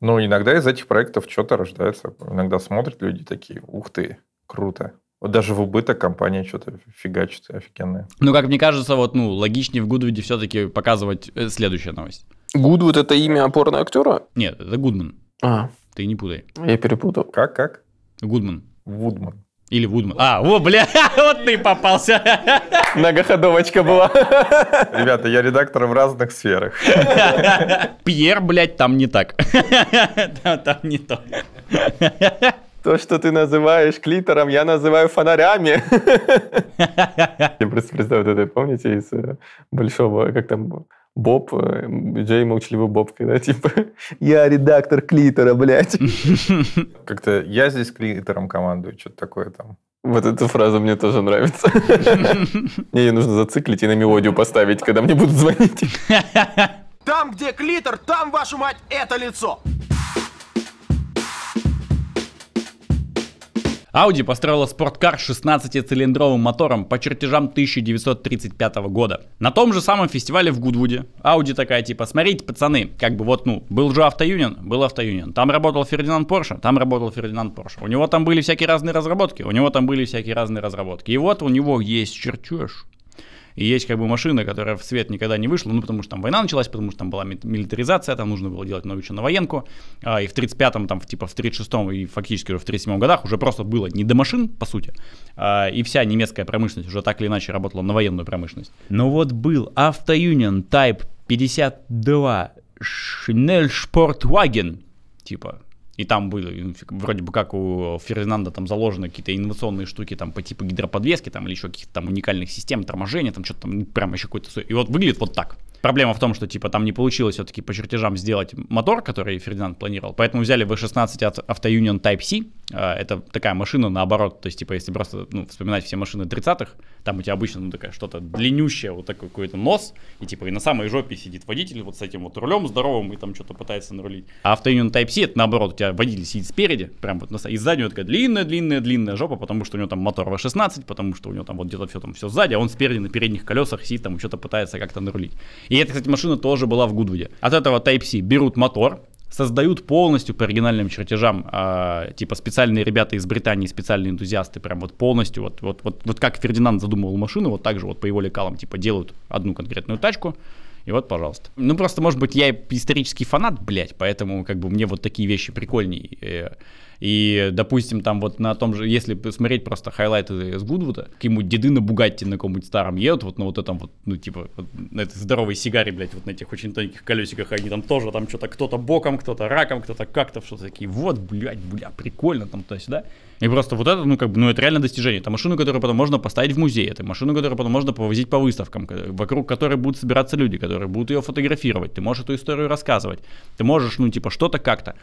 Ну, иногда из этих проектов что-то рождается. Иногда смотрят люди такие, ух ты, круто. Вот даже в убыток компания что-то фигачит офигенное. Ну, как мне кажется, вот, ну, логичнее в Гудвуде все-таки показывать э, следующая новость. Гудвуд – это имя опорного актера? Нет, это Гудман. А. Ты не путай. Я перепутал. Как, как? Гудман. Вудман. Или Вудман. А, о, бля, вот ты попался. Многоходовочка была. Ребята, я редактор в разных сферах. Пьер, блядь, там не так. Там, не то. То, что ты называешь клитором, я называю фонарями. Я просто представляю, это помните из э, большого, как там Боб, э, Джей молчаливый Боб, когда типа «Я редактор клитора, блядь». Как-то «Я здесь клитором командую», что-то такое там. Вот эта фраза мне тоже нравится. Мне ее нужно зациклить и на мелодию поставить, когда мне будут звонить. Там, где клитор, там, вашу мать, это лицо! Audi построила спорткар с 16-цилиндровым мотором по чертежам 1935 года. На том же самом фестивале в Гудвуде Audi такая типа, смотрите, пацаны, как бы вот, ну, был же автоюнион, был автоюнион. Там работал Фердинанд Порше, там работал Фердинанд Порше. У него там были всякие разные разработки, у него там были всякие разные разработки. И вот у него есть чертеж и есть как бы машина, которая в свет никогда не вышла, ну, потому что там война началась, потому что там была милитаризация, там нужно было делать много на военку. А, и в 35-м, там, типа в 36-м и фактически уже в 37-м годах уже просто было не до машин, по сути. А, и вся немецкая промышленность уже так или иначе работала на военную промышленность. Но ну вот был Автоюнион Type 52 Schnellsportwagen, типа и там были, ну, вроде бы как у Фердинанда там заложены какие-то инновационные штуки там по типу гидроподвески там или еще каких-то там уникальных систем торможения, там что-то там прямо еще какой-то... И вот выглядит вот так. Проблема в том, что типа там не получилось все-таки по чертежам сделать мотор, который Фердинанд планировал, поэтому взяли V16 от Auto Union Type-C. А, это такая машина наоборот, то есть типа если просто ну, вспоминать все машины 30-х, там у тебя обычно ну, такая что-то длиннющее, вот такой какой-то нос, и типа и на самой жопе сидит водитель вот с этим вот рулем здоровым и там что-то пытается нарулить. А Auto Union Type-C это наоборот, у тебя водитель сидит спереди, прям вот на... и сзади у него такая длинная-длинная-длинная жопа, потому что у него там мотор V16, потому что у него там вот где-то все там все сзади, а он спереди на передних колесах сидит там что-то пытается как-то нарулить. И эта, кстати, машина тоже была в Гудвуде. От этого Type-C берут мотор, создают полностью по оригинальным чертежам, э, типа специальные ребята из Британии, специальные энтузиасты, прям вот полностью, вот, вот, вот, вот как Фердинанд задумывал машину, вот так же вот по его лекалам, типа делают одну конкретную тачку, и вот, пожалуйста. Ну, просто, может быть, я исторический фанат, блядь, поэтому, как бы, мне вот такие вещи прикольнее э, и, допустим, там вот на том же, если посмотреть просто хайлайты из Гудвуда, к ему деды на Бугатти на каком-нибудь старом едут, вот на вот этом вот, ну, типа, вот, на этой здоровой сигаре, блядь, вот на этих очень тонких колесиках, они там тоже там что-то, кто-то боком, кто-то раком, кто-то как-то, что-то такие, вот, блядь, бля, прикольно там то-сюда. И просто вот это, ну, как бы, ну, это реально достижение. Это машину, которую потом можно поставить в музей, это машину, которую потом можно повозить по выставкам, вокруг которой будут собираться люди, которые будут ее фотографировать, ты можешь эту историю рассказывать, ты можешь, ну, типа, что-то как-то.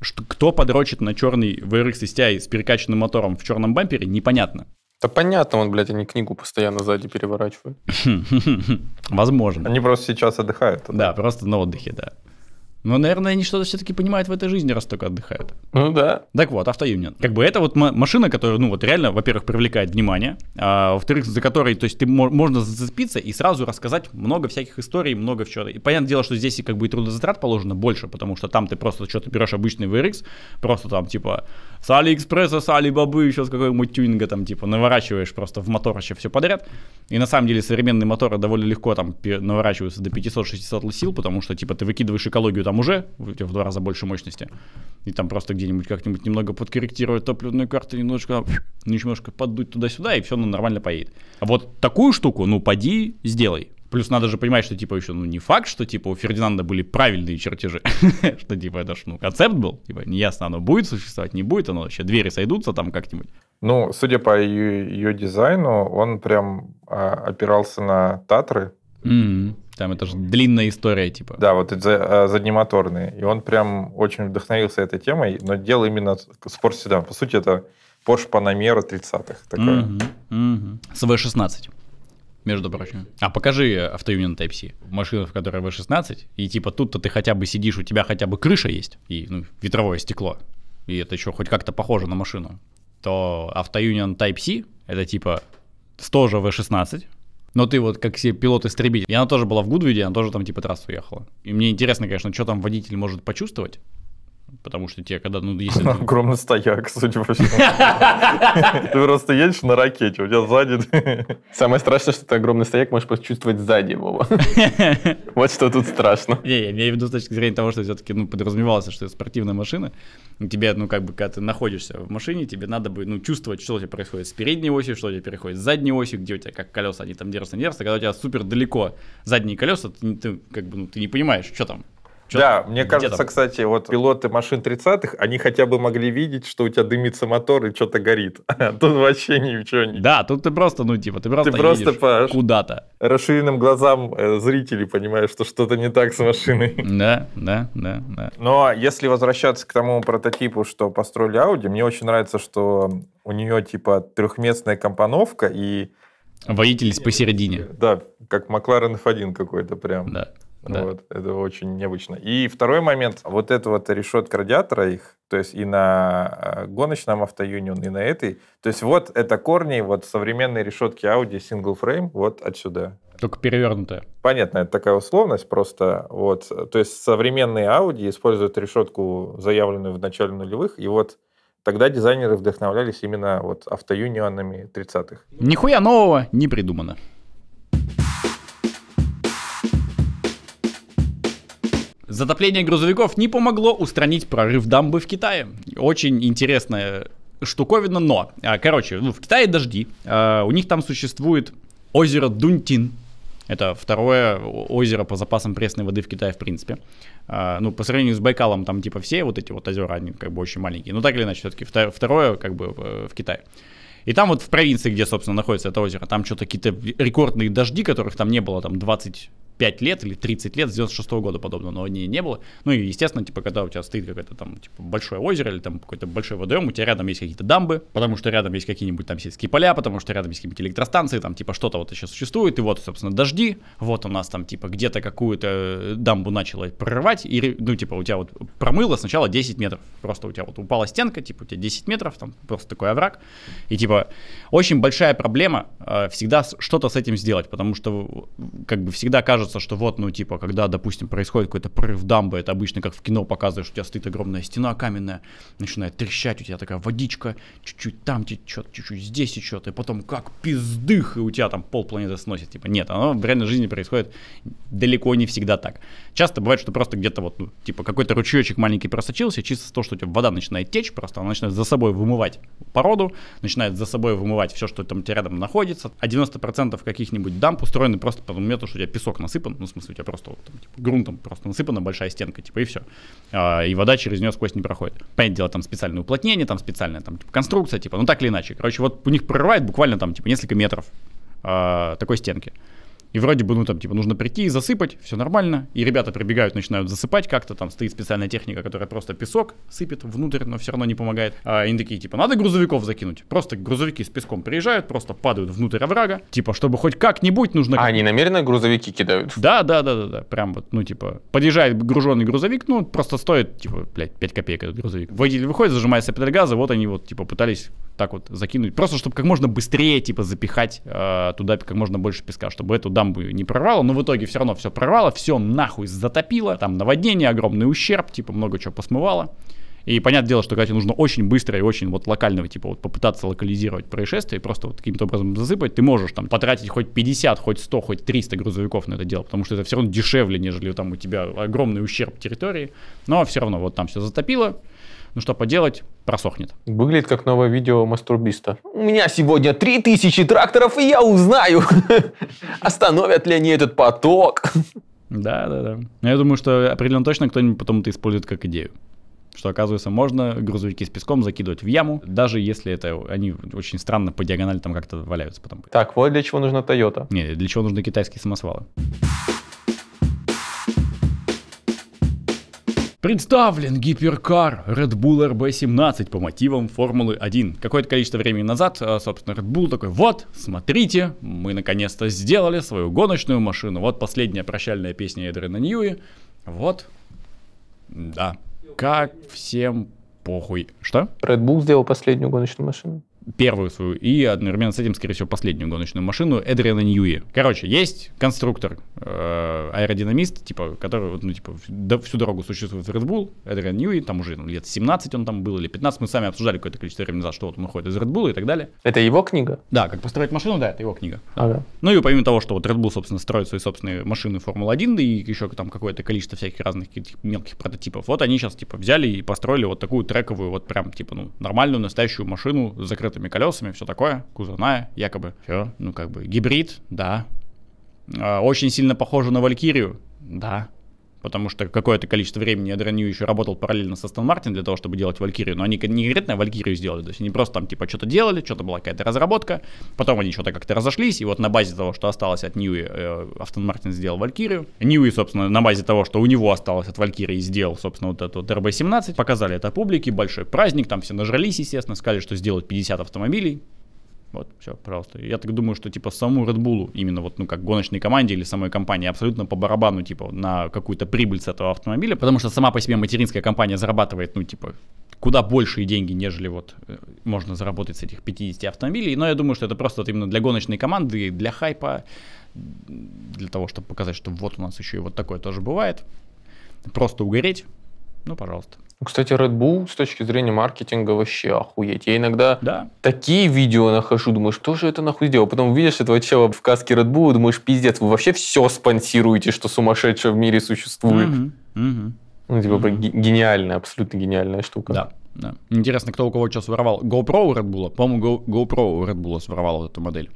Что, кто подрочит на черный VRX STI с перекачанным мотором в черном бампере, непонятно. Да понятно, он, блядь, они книгу постоянно сзади переворачивают. Возможно. Они просто сейчас отдыхают. Да, просто на отдыхе, да. Но, наверное, они что-то все-таки понимают в этой жизни, раз только отдыхают. Ну да. Так вот, автоюнион. Как бы это вот машина, которая, ну вот реально, во-первых, привлекает внимание, а, во-вторых, за которой, то есть ты можно зацепиться и сразу рассказать много всяких историй, много чего. И понятное дело, что здесь и как бы и трудозатрат положено больше, потому что там ты просто что-то берешь обычный VRX, просто там типа с Алиэкспресса, с Алибабы, еще с какой нибудь тюнинга там типа наворачиваешь просто в мотор вообще все подряд. И на самом деле современные моторы довольно легко там наворачиваются до 500-600 сил, потому что типа ты выкидываешь экологию там там уже в два раза больше мощности, и там просто где-нибудь как-нибудь немного подкорректировать топливную карту, немножко, а, немножко поддуть туда-сюда, и все ну, нормально поедет. А вот такую штуку, ну, поди, сделай. Плюс надо же понимать, что типа еще, ну не факт, что типа у Фердинанда были правильные чертежи, что типа это ж, ну концепт был, типа неясно, оно будет существовать, не будет, оно вообще двери сойдутся там как-нибудь. Ну, судя по ее, ее дизайну, он прям а, опирался на Татры, mm-hmm. Там это же длинная история, типа. Да, вот это а, заднемоторные. И он прям очень вдохновился этой темой, но дело именно спортседан. По сути, это Porsche Panamera 30-х. такая. Угу, угу. С V16 между прочим. А покажи автоюнион Type-C, машину, в которой V16, и типа тут-то ты хотя бы сидишь, у тебя хотя бы крыша есть, и ну, ветровое стекло, и это еще хоть как-то похоже на машину, то автоюнион Type-C, это типа тоже V16, но ты вот как себе пилот-истребитель. И она тоже была в Гудвиде, она тоже там типа трассу ехала. И мне интересно, конечно, что там водитель может почувствовать. Потому что тебе, когда, ну, если... Огромный стояк, судя по всему. Ты просто едешь на ракете, у тебя сзади... Самое страшное, что ты огромный стояк можешь почувствовать сзади его. Вот что тут страшно. Не, я имею в виду с точки зрения того, что все-таки, ну, подразумевалось, что это спортивная машина. Тебе, ну, как бы, когда ты находишься в машине, тебе надо бы, ну, чувствовать, что у тебя происходит с передней осью, что у тебя происходит с задней осью, где у тебя как колеса, они там держатся, не держатся. А когда у тебя супер далеко задние колеса, ты, как бы, ну, ты не понимаешь, что там что да, мне кажется, там? кстати, вот пилоты машин 30-х, они хотя бы могли видеть, что у тебя дымится мотор и что-то горит. А тут вообще ничего не... Да, тут ты просто, ну, типа, ты просто, ты просто по... куда-то. Расширенным глазам э, зрителей понимаешь, что что-то не так с машиной. да, да, да, да. Но если возвращаться к тому прототипу, что построили Audi, мне очень нравится, что у нее, типа, трехместная компоновка и... Водитель посередине. Да, как Макларен F1 какой-то прям. Да. Да. Вот, это очень необычно. И второй момент, вот эта вот решетка радиатора их, то есть и на э, гоночном автоюнион, и на этой. То есть вот это корни, вот современные решетки Audi Single Frame вот отсюда. Только перевернутая. Понятно, это такая условность просто. Вот, то есть современные Audi используют решетку, заявленную в начале нулевых, и вот Тогда дизайнеры вдохновлялись именно вот автоюнионами 30-х. Нихуя нового не придумано. Затопление грузовиков не помогло устранить прорыв дамбы в Китае. Очень интересная штуковина, но, а, короче, ну, в Китае дожди, а, у них там существует озеро Дунтин, это второе озеро по запасам пресной воды в Китае, в принципе. А, ну, по сравнению с Байкалом, там типа все вот эти вот озера, они как бы очень маленькие. Но ну, так или иначе, все-таки второе как бы э, в Китае. И там вот в провинции, где, собственно, находится это озеро, там что-то какие-то рекордные дожди, которых там не было, там 20 5 лет или 30 лет с 96 -го года подобного, но не, не было. Ну и, естественно, типа, когда у тебя стоит какое-то там, типа, большое озеро или там какой-то большой водоем, у тебя рядом есть какие-то дамбы, потому что рядом есть какие-нибудь там сельские поля, потому что рядом есть какие-нибудь электростанции, там, типа, что-то вот еще существует, и вот, собственно, дожди, вот у нас там, типа, где-то какую-то дамбу начало прорывать, и, ну, типа, у тебя вот промыло сначала 10 метров, просто у тебя вот упала стенка, типа, у тебя 10 метров, там просто такой овраг, и, типа, очень большая проблема э, всегда что-то с этим сделать, потому что, как бы, всегда кажется, кажется, что вот, ну, типа, когда, допустим, происходит какой-то прорыв дамбы, это обычно как в кино показывают, что у тебя стоит огромная стена каменная, начинает трещать, у тебя такая водичка, чуть-чуть там течет, чуть-чуть здесь течет, и потом как пиздых, и у тебя там пол планеты сносит. Типа, нет, оно в реальной жизни происходит далеко не всегда так. Часто бывает, что просто где-то вот, ну, типа, какой-то ручеечек маленький просочился, чисто с того, что у тебя вода начинает течь, просто она начинает за собой вымывать породу, начинает за собой вымывать все, что там у тебя рядом находится, а 90% каких-нибудь дамп устроены просто по тому методу, что у тебя песок насыпал, насыпан, ну, в смысле, у тебя просто вот, там, типа, грунтом просто насыпана большая стенка, типа, и все. А, и вода через нее сквозь не проходит. Понятное дело, там специальное уплотнение, там специальная там, типа, конструкция, типа, ну, так или иначе. Короче, вот у них прорывает буквально там, типа, несколько метров а, такой стенки. И вроде бы, ну там, типа, нужно прийти и засыпать, все нормально. И ребята прибегают, начинают засыпать как-то, там стоит специальная техника, которая просто песок сыпет внутрь, но все равно не помогает. А, и они такие, типа, надо грузовиков закинуть. Просто грузовики с песком приезжают, просто падают внутрь оврага. Типа, чтобы хоть как-нибудь нужно... А они намеренно грузовики кидают? Да, да, да, да, да. Прям вот, ну, типа, подъезжает груженный грузовик, ну, просто стоит, типа, блядь, 5 копеек этот грузовик. Водитель выходит, зажимается педаль газа, вот они вот, типа, пытались так вот закинуть. Просто, чтобы как можно быстрее, типа, запихать э, туда как можно больше песка, чтобы эту дамбу не прорвало, но в итоге все равно все прорвало, все нахуй затопило, там наводнение, огромный ущерб, типа много чего посмывало. И понятное дело, что, кстати, нужно очень быстро и очень вот локального, типа, вот попытаться локализировать происшествие, просто вот каким-то образом засыпать. Ты можешь там потратить хоть 50, хоть 100, хоть 300 грузовиков на это дело, потому что это все равно дешевле, нежели там у тебя огромный ущерб территории. Но все равно вот там все затопило, ну что поделать, просохнет. Выглядит как новое видео мастурбиста. У меня сегодня 3000 тракторов, и я узнаю, остановят ли они этот поток. Да, да, да. Я думаю, что определенно точно кто-нибудь потом это использует как идею что, оказывается, можно грузовики с песком закидывать в яму, даже если это они очень странно по диагонали там как-то валяются потом. Так, вот для чего нужна Toyota. Не, для чего нужны китайские самосвалы. Представлен гиперкар Red Bull RB17 по мотивам Формулы 1. Какое-то количество времени назад, а, собственно, Red Bull такой, вот, смотрите, мы наконец-то сделали свою гоночную машину. Вот последняя прощальная песня Эдрена Ньюи. Вот. Да. Как всем похуй. Что? Red Bull сделал последнюю гоночную машину первую свою и одновременно с этим, скорее всего, последнюю гоночную машину Эдриана Ньюи. Короче, есть конструктор, э, аэродинамист, типа, который, ну, типа, всю дорогу существует в Red Bull, Эдриан Ньюи, там уже ну, лет 17 он там был или 15, мы сами обсуждали какое-то количество времени назад, что вот он уходит из Red Bull и так далее. Это его книга? Да, «Как построить машину», да, это его книга. Ага. Ну и помимо того, что вот Red Bull, собственно, строит свои собственные машины Формулы 1 да и еще там какое-то количество всяких разных мелких прототипов, вот они сейчас, типа, взяли и построили вот такую трековую, вот прям, типа, ну, нормальную, настоящую машину с закрытой открытыми колесами, все такое, кузовная, якобы. Все. Ну, как бы гибрид, да. А, очень сильно похоже на Валькирию, да потому что какое-то количество времени Адриан Нью еще работал параллельно с Астон Мартин для того, чтобы делать Валькирию, но они не конкретно Валькирию сделали, то есть они просто там типа что-то делали, что-то была какая-то разработка, потом они что-то как-то разошлись, и вот на базе того, что осталось от Ньюи, э, Астон Мартин сделал Валькирию. Ньюи, собственно, на базе того, что у него осталось от Валькирии, сделал, собственно, вот эту вот РБ-17, показали это публике, большой праздник, там все нажрались, естественно, сказали, что сделают 50 автомобилей, вот, все, пожалуйста. Я так думаю, что типа саму Red Bull, именно вот, ну, как гоночной команде или самой компании, абсолютно по барабану, типа, на какую-то прибыль с этого автомобиля, потому что сама по себе материнская компания зарабатывает, ну, типа, куда большие деньги, нежели вот э, можно заработать с этих 50 автомобилей. Но я думаю, что это просто вот именно для гоночной команды, для хайпа, для того, чтобы показать, что вот у нас еще и вот такое тоже бывает. Просто угореть, ну, пожалуйста. Ну, кстати, Red Bull с точки зрения маркетинга вообще охуеть. Я иногда да. такие видео нахожу, думаю, что же это нахуй сделал? Потом видишь этого чела в каске Red Bull, думаешь, пиздец, вы вообще все спонсируете, что сумасшедшее в мире существует. Угу, угу. Ну, типа, угу. гениальная, абсолютно гениальная штука. Да. Да. Интересно, кто у кого сейчас своровал. GoPro у Red Bull? По-моему, Go- GoPro у Red Bull своровал вот эту модель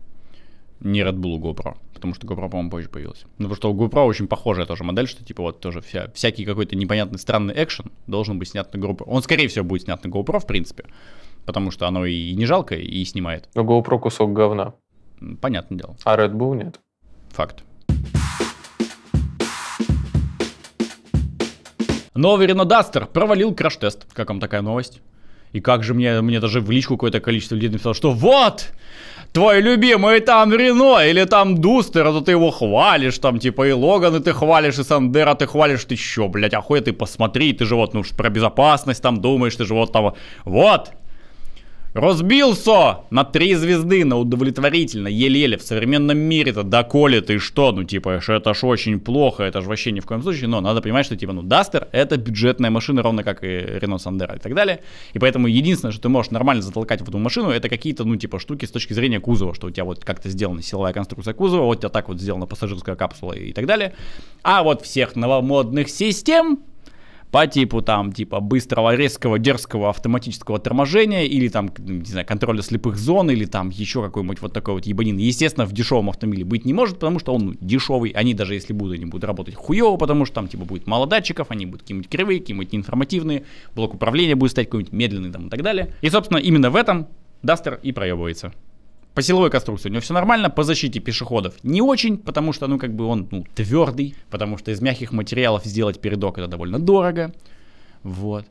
не Red Bull, а GoPro. Потому что GoPro, по-моему, позже появилась. Ну, потому что у GoPro очень похожая тоже модель, что типа вот тоже вся, всякий какой-то непонятный странный экшен должен быть снят на GoPro. Он, скорее всего, будет снят на GoPro, в принципе. Потому что оно и не жалко, и снимает. Но GoPro кусок говна. Понятное дело. А Red Bull нет. Факт. Новый Renault Duster провалил краш-тест. Как вам такая новость? И как же мне, мне даже в личку какое-то количество людей написало, что вот, твой любимый там Рено или там Дустер, а то ты его хвалишь, там типа и Логан, и ты хвалишь, и Сандера ты хвалишь, ты еще, блядь, ахуя ты посмотри, ты же вот, ну уж про безопасность там думаешь, ты же вот там, вот, Разбился на три звезды, на удовлетворительно, еле-еле. В современном мире это доколе ты что? Ну, типа, это ж очень плохо, это же вообще ни в коем случае. Но надо понимать, что, типа, ну, Дастер — это бюджетная машина, ровно как и Рено Сандера и так далее. И поэтому единственное, что ты можешь нормально затолкать в эту машину, это какие-то, ну, типа, штуки с точки зрения кузова, что у тебя вот как-то сделана силовая конструкция кузова, вот у тебя так вот сделана пассажирская капсула и так далее. А вот всех новомодных систем по типу там, типа, быстрого, резкого, дерзкого автоматического торможения или там, не знаю, контроля слепых зон или там еще какой-нибудь вот такой вот ебанин. Естественно, в дешевом автомобиле быть не может, потому что он дешевый. Они даже если будут, они будут работать хуево, потому что там, типа, будет мало датчиков, они будут какие-нибудь кривые, какие-нибудь неинформативные, блок управления будет стать какой-нибудь медленный там и так далее. И, собственно, именно в этом Дастер и проебывается по силовой конструкции у него все нормально, по защите пешеходов не очень, потому что, ну, как бы он, ну, твердый, потому что из мягких материалов сделать передок это довольно дорого, вот.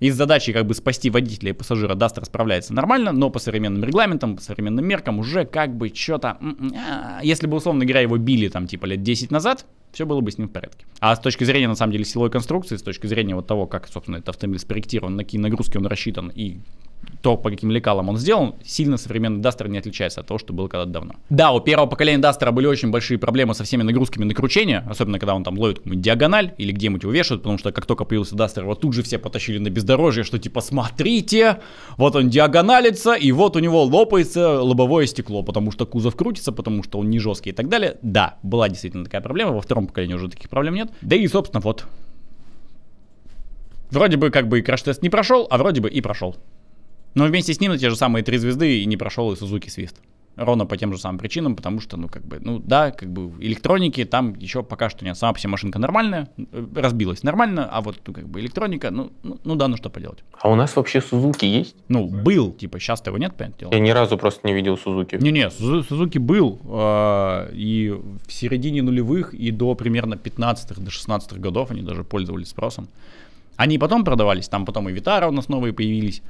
Из задачи как бы спасти водителя и пассажира Дастер справляется нормально, но по современным регламентам, по современным меркам уже как бы что-то... М-м, а, если бы, условно говоря, его били там типа лет 10 назад, все было бы с ним в порядке. А с точки зрения, на самом деле, силовой конструкции, с точки зрения вот того, как, собственно, этот автомобиль спроектирован, на какие нагрузки он рассчитан и то, по каким лекалам он сделан, сильно современный Дастер не отличается от того, что было когда-то давно. Да, у первого поколения Дастера были очень большие проблемы со всеми нагрузками на кручение, особенно когда он там ловит какую-нибудь диагональ или где-нибудь его вешают, потому что как только появился Дастер, его тут же все потащили на бездорожье, что типа смотрите, вот он диагоналится, и вот у него лопается лобовое стекло, потому что кузов крутится, потому что он не жесткий и так далее. Да, была действительно такая проблема, во втором поколении уже таких проблем нет. Да и, собственно, вот. Вроде бы как бы и краш-тест не прошел, а вроде бы и прошел. Но вместе с ним на те же самые три звезды и не прошел и Сузуки Свист. Ровно по тем же самым причинам, потому что, ну, как бы, ну, да, как бы электроники там еще пока что нет. Сама по себе машинка нормальная, э, разбилась нормально, а вот, ну, как бы электроника, ну, ну, ну да, ну что поделать. А у нас вообще Сузуки есть? Ну, был, типа, сейчас его нет, понятное дело. Я ни разу просто не видел Сузуки. Не-не, Сузуки был, а, и в середине нулевых и до примерно 15-х, до 16-х годов они даже пользовались спросом. Они потом продавались, там потом и Витара у нас новые появились.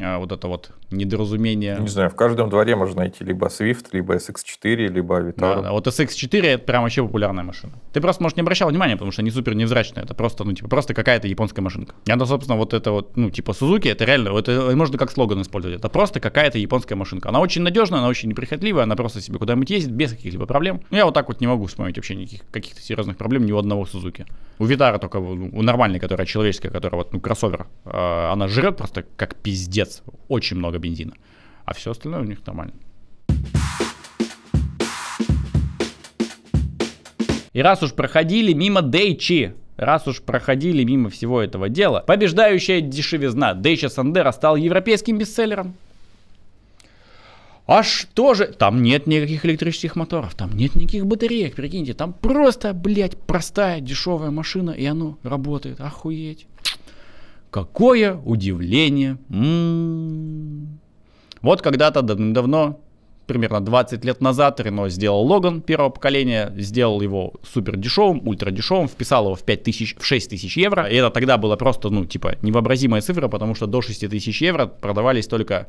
А, вот это вот недоразумение. Не знаю, в каждом дворе можно найти либо Swift, либо SX4, либо Vitara. Да, да. Вот SX4 это прям вообще популярная машина. Ты просто, может, не обращал внимания, потому что они супер невзрачные. Это просто, ну, типа, просто какая-то японская машинка. И она, собственно, вот это вот, ну, типа Suzuki, это реально, это можно как слоган использовать. Это просто какая-то японская машинка. Она очень надежная, она очень неприхотливая, она просто себе куда-нибудь ездит без каких-либо проблем. Ну, я вот так вот не могу вспомнить вообще никаких каких-то серьезных проблем ни у одного Suzuki. У Витара только, ну, у нормальной, которая человеческая, которая вот, ну, кроссовер, а, она жрет просто как пиздец пипец, очень много бензина. А все остальное у них нормально. И раз уж проходили мимо Дейчи, Раз уж проходили мимо всего этого дела, побеждающая дешевизна Дейча Сандера стал европейским бестселлером. А что же? Там нет никаких электрических моторов, там нет никаких батареек, прикиньте, там просто, блядь, простая дешевая машина, и оно работает, охуеть. Какое удивление. М-м-м. Вот когда-то давным-давно, примерно 20 лет назад, Рено сделал Логан первого поколения, сделал его супер дешевым, ультра дешевым, вписал его в, 5 тысяч, в 6 тысяч евро. И это тогда было просто, ну, типа, невообразимая цифра, потому что до 6 тысяч евро продавались только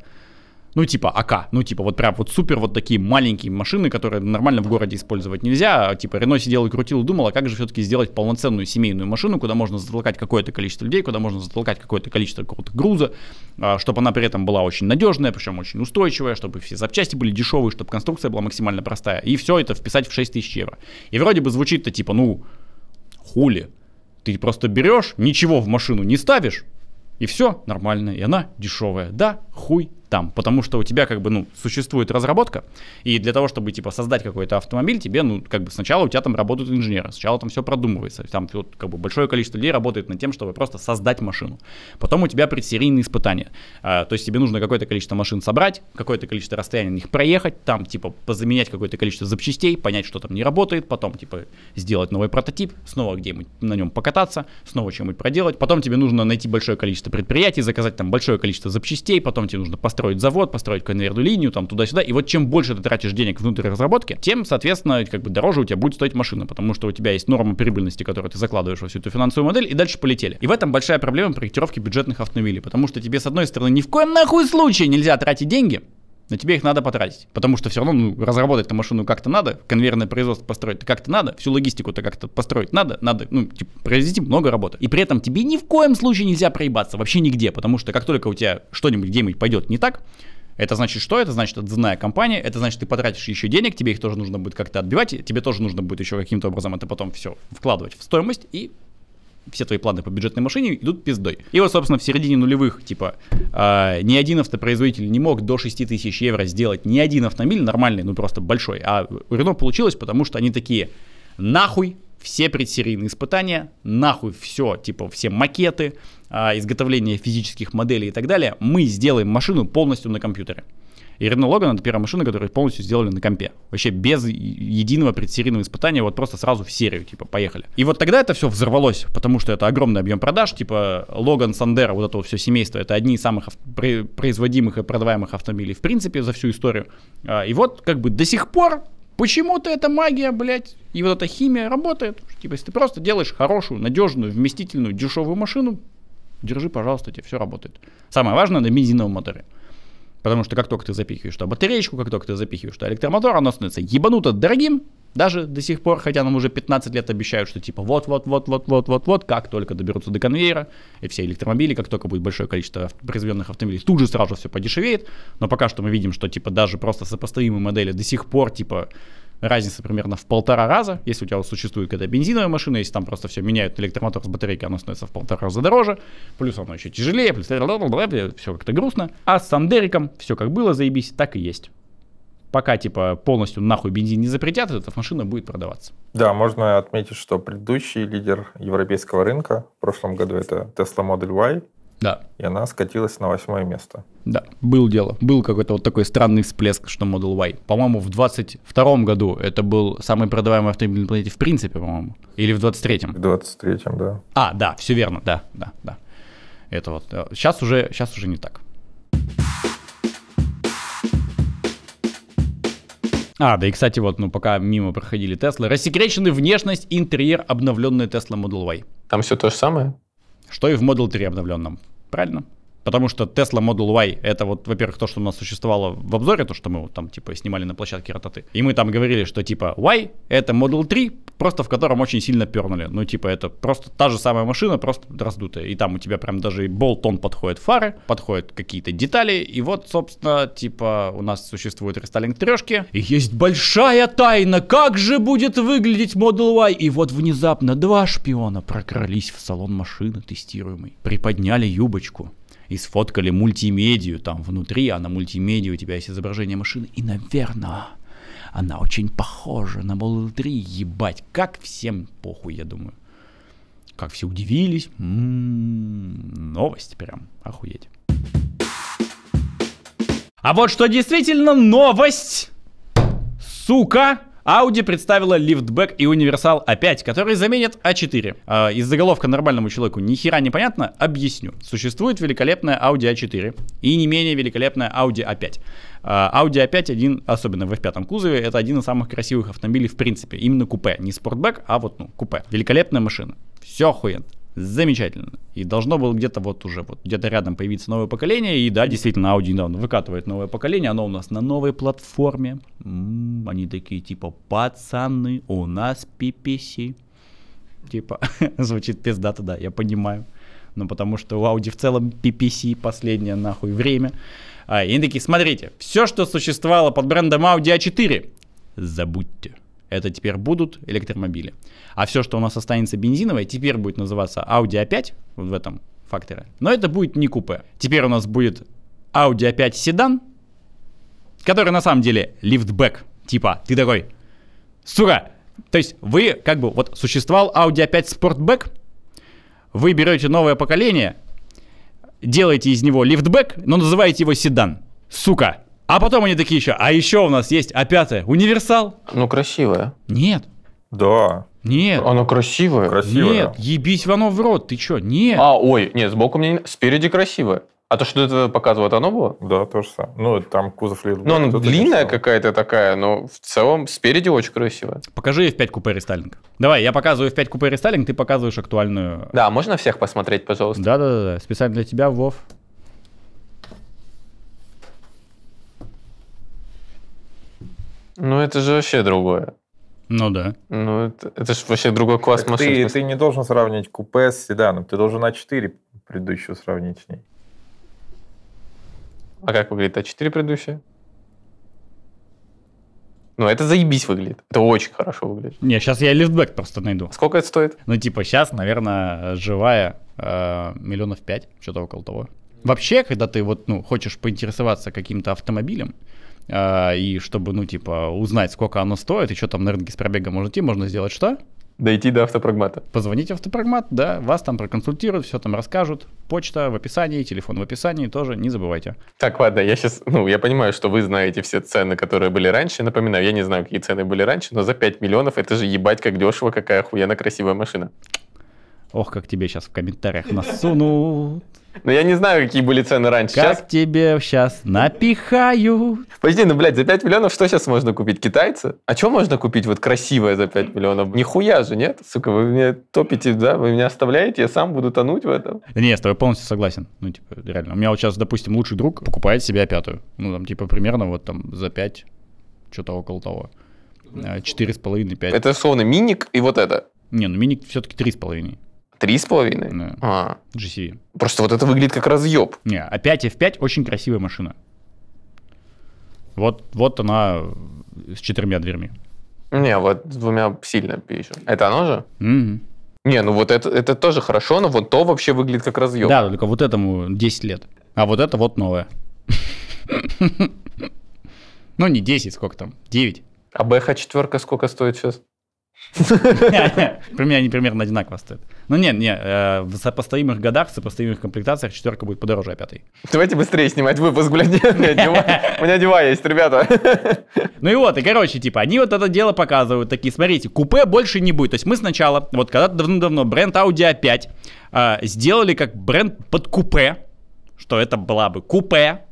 ну, типа АК, ну, типа вот прям вот супер вот такие маленькие машины, которые нормально в городе использовать нельзя. Типа Рено сидел и крутил и думал, а как же все-таки сделать полноценную семейную машину, куда можно затолкать какое-то количество людей, куда можно затолкать какое-то количество какого-то груза, а, чтобы она при этом была очень надежная, причем очень устойчивая, чтобы все запчасти были дешевые, чтобы конструкция была максимально простая. И все это вписать в 6 тысяч евро. И вроде бы звучит-то типа, ну, хули. Ты просто берешь, ничего в машину не ставишь, и все нормально, и она дешевая. Да, хуй там, потому что у тебя как бы, ну, существует разработка, и для того, чтобы, типа, создать какой-то автомобиль, тебе, ну, как бы сначала у тебя там работают инженеры, сначала там все продумывается, там, вот, как бы, большое количество людей работает над тем, чтобы просто создать машину. Потом у тебя предсерийные испытания, а, то есть тебе нужно какое-то количество машин собрать, какое-то количество расстояний на них проехать, там, типа, позаменять какое-то количество запчастей, понять, что там не работает, потом, типа, сделать новый прототип, снова где-нибудь на нем покататься, снова чем-нибудь проделать, потом тебе нужно найти большое количество предприятий, заказать там большое количество запчастей, потом тебе нужно поставить построить завод, построить конвейерную линию, там туда-сюда. И вот чем больше ты тратишь денег внутрь разработки, тем, соответственно, как бы дороже у тебя будет стоить машина, потому что у тебя есть норма прибыльности, которую ты закладываешь во всю эту финансовую модель, и дальше полетели. И в этом большая проблема проектировки бюджетных автомобилей, потому что тебе, с одной стороны, ни в коем нахуй случае нельзя тратить деньги, но тебе их надо потратить, потому что все равно ну, разработать эту машину как-то надо, конвейерное производство построить как-то надо, всю логистику-то как-то построить надо, надо, ну, типа, произвести много работы. И при этом тебе ни в коем случае нельзя проебаться, вообще нигде, потому что как только у тебя что-нибудь где-нибудь пойдет не так, это значит что? Это значит отзывная компания, это значит ты потратишь еще денег, тебе их тоже нужно будет как-то отбивать, тебе тоже нужно будет еще каким-то образом это потом все вкладывать в стоимость и все твои планы по бюджетной машине идут пиздой. И вот, собственно, в середине нулевых, типа, э, ни один автопроизводитель не мог до 6 тысяч евро сделать ни один автомобиль нормальный, ну просто большой. А у Рено получилось, потому что они такие, нахуй, все предсерийные испытания, нахуй все, типа все макеты, а, изготовление физических моделей и так далее, мы сделаем машину полностью на компьютере. И Renault Логан это первая машина, которую полностью сделали на компе. Вообще без единого предсерийного испытания, вот просто сразу в серию, типа, поехали. И вот тогда это все взорвалось, потому что это огромный объем продаж, типа Логан, Sandero, вот это вот все семейство, это одни из самых производимых и продаваемых автомобилей в принципе за всю историю. А, и вот как бы до сих пор Почему-то эта магия, блядь, и вот эта химия работает. Типа, если ты просто делаешь хорошую, надежную, вместительную, дешевую машину, держи, пожалуйста, тебе все работает. Самое важное на бензиновом моторе. Потому что как только ты запихиваешь туда батареечку, как только ты запихиваешь туда электромотор, оно становится ебануто дорогим, даже до сих пор, хотя нам уже 15 лет обещают, что типа вот-вот-вот-вот-вот-вот-вот, как только доберутся до конвейера, и все электромобили, как только будет большое количество произведенных автомобилей, тут же сразу все подешевеет, но пока что мы видим, что типа даже просто сопоставимые модели до сих пор типа разница примерно в полтора раза. Если у тебя существует когда бензиновая машина, если там просто все меняют электромотор с батарейки, оно становится в полтора раза дороже, плюс оно еще тяжелее, плюс все как-то грустно. А с Сандериком все как было, заебись, так и есть. Пока, типа, полностью нахуй бензин не запретят, эта машина будет продаваться. Да, можно отметить, что предыдущий лидер европейского рынка в прошлом году это Tesla Model Y, да. И она скатилась на восьмое место. Да, был дело. Был какой-то вот такой странный всплеск, что Model Y. По-моему, в 22 году это был самый продаваемый автомобиль на планете в принципе, по-моему. Или в 23-м? В 23-м, да. А, да, все верно, да, да, да. Это вот. Сейчас э, уже, сейчас уже не так. А, да и, кстати, вот, ну, пока мимо проходили Теслы, рассекречены внешность, интерьер, обновленная Tesla Model Y. Там все то же самое? что и в Model 3 обновленном. Правильно? Потому что Tesla Model Y — это вот, во-первых, то, что у нас существовало в обзоре, то, что мы там, типа, снимали на площадке Рататы. И мы там говорили, что, типа, Y — это Model 3, просто в котором очень сильно пернули. Ну, типа, это просто та же самая машина, просто раздутая. И там у тебя прям даже и болтон подходит фары, подходят какие-то детали. И вот, собственно, типа, у нас существует рестайлинг трешки. И есть большая тайна, как же будет выглядеть Model Y. И вот внезапно два шпиона прокрались в салон машины тестируемой. Приподняли юбочку и сфоткали мультимедию там внутри, а на мультимедии у тебя есть изображение машины, и, наверное, она очень похожа на Model 3, ебать, как всем похуй, я думаю. Как все удивились, м-м-м, новость прям, охуеть. А вот что действительно новость, сука, Audi представила лифтбэк и универсал А5, который заменит А4. Э, а, из заголовка нормальному человеку ни хера не понятно, объясню. Существует великолепная Audi A4 а и не менее великолепная Audi A5. А Audi A5 один, особенно в F5 кузове, это один из самых красивых автомобилей в принципе. Именно купе. Не спортбэк, а вот ну, купе. Великолепная машина. Все охуенно. Замечательно. И должно было где-то вот уже, вот где-то рядом появиться новое поколение. И да, действительно, Audi недавно выкатывает новое поколение. Оно у нас на новой платформе. М-м, они такие типа, пацаны, у нас PPC. Типа, звучит пиздато, да, я понимаю. Но ну, потому что у Audi в целом PPC последнее нахуй время. А, и они такие, смотрите, все, что существовало под брендом Audi A4, а забудьте это теперь будут электромобили. А все, что у нас останется бензиновое, теперь будет называться Audi A5 вот в этом факторе. Но это будет не купе. Теперь у нас будет Audi A5 седан, который на самом деле лифтбэк. Типа, ты такой, сука, то есть вы как бы, вот существовал Audi A5 а Sportback, вы берете новое поколение, делаете из него лифтбэк, но называете его седан. Сука, а потом они такие еще, а еще у нас есть, а пятое, универсал. Ну, красивое? Нет. Да. Нет. Оно красивое. Красивое. Нет, ебись оно в рот, ты чё? Нет. А, ой, нет, сбоку мне Спереди красивое. А то, что это показывает, оно было? Да, то же самое. Ну, там кузов лет. Ну, она длинная какая-то такая, но в целом спереди очень красиво. Покажи F5 купе рестайлинг. Давай, я показываю F5 купе рестайлинг, ты показываешь актуальную. Да, можно всех посмотреть, пожалуйста? Да-да-да, специально для тебя, Вов. Ну, это же вообще другое. Ну да. Ну, это, это же вообще другой класс так машин. Ты, ты не должен сравнить купе с седаном. Ты должен А4 предыдущую сравнить с ней. А как выглядит А4 предыдущая? Ну, это заебись выглядит. Это очень хорошо выглядит. Не, сейчас я лифтбэк просто найду. Сколько это стоит? Ну, типа, сейчас, наверное, живая э, миллионов пять, что-то около того. Вообще, когда ты вот, ну, хочешь поинтересоваться каким-то автомобилем, а, и чтобы, ну, типа, узнать, сколько оно стоит, и что там на рынке с пробегом можно идти, можно сделать что? Дойти до автопрагмата. Позвоните автопрагмат, да, вас там проконсультируют, все там расскажут. Почта в описании, телефон в описании тоже, не забывайте. Так, ладно, я сейчас, ну, я понимаю, что вы знаете все цены, которые были раньше. Напоминаю, я не знаю, какие цены были раньше, но за 5 миллионов это же ебать как дешево, какая охуенно красивая машина. Ох, как тебе сейчас в комментариях насунут. Ну, я не знаю, какие были цены раньше. Как сейчас... тебе сейчас напихаю? Подожди, ну, блядь, за 5 миллионов что сейчас можно купить? Китайцы? А что можно купить вот красивое за 5 миллионов? Нихуя же, нет? Сука, вы меня топите, да? Вы меня оставляете, я сам буду тонуть в этом. Да не, я с тобой полностью согласен. Ну, типа, реально. У меня вот сейчас, допустим, лучший друг покупает себе пятую. Ну, там, типа, примерно вот там за 5, что-то около того. 4,5-5. Э, это словно миник и вот это? Не, ну миник все-таки 3,5. Три с половиной? Да. А. GCV. Просто вот это выглядит как разъеб. Не, а 5 F5 очень красивая машина. Вот, вот она с четырьмя дверьми. Не, вот с двумя сильно пищу. Это оно же? Mm-hmm. Не, ну вот это, это тоже хорошо, но вот то вообще выглядит как разъем. Да, только вот этому 10 лет. А вот это вот новое. Ну, не 10, сколько там? 9. А БХ-4 сколько стоит сейчас? Примерно они примерно одинаково стоят. Ну не, не, э, в сопоставимых годах, в сопоставимых комплектациях четверка будет подороже, а пятой. Давайте быстрее снимать выпуск, блядь. У меня дела есть, ребята. Ну и вот, и короче, типа, они вот это дело показывают, такие, смотрите, купе больше не будет. То есть мы сначала, вот когда-то давно-давно бренд Audi A5 а э, сделали как бренд под купе, что это была бы купе,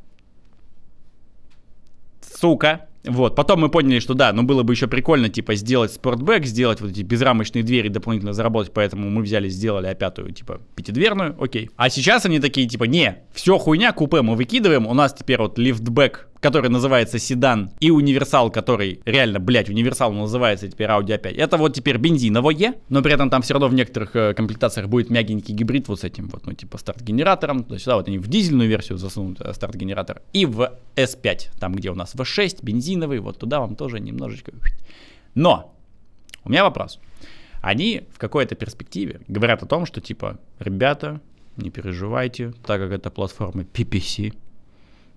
сука, вот, потом мы поняли, что да, ну было бы еще прикольно, типа, сделать спортбэк, сделать вот эти безрамочные двери, дополнительно заработать, поэтому мы взяли, сделали опятую, типа, пятидверную, окей. А сейчас они такие, типа, не, все хуйня, купе мы выкидываем, у нас теперь вот лифтбэк который называется седан, и универсал, который реально, блядь, универсал называется теперь Audi A5. Это вот теперь бензиновое, но при этом там все равно в некоторых э, комплектациях будет мягенький гибрид вот с этим вот, ну типа старт-генератором. То есть, вот они в дизельную версию засунут э, старт-генератор. И в S5, там где у нас V6, бензиновый, вот туда вам тоже немножечко... Но! У меня вопрос. Они в какой-то перспективе говорят о том, что типа, ребята, не переживайте, так как это платформа PPC,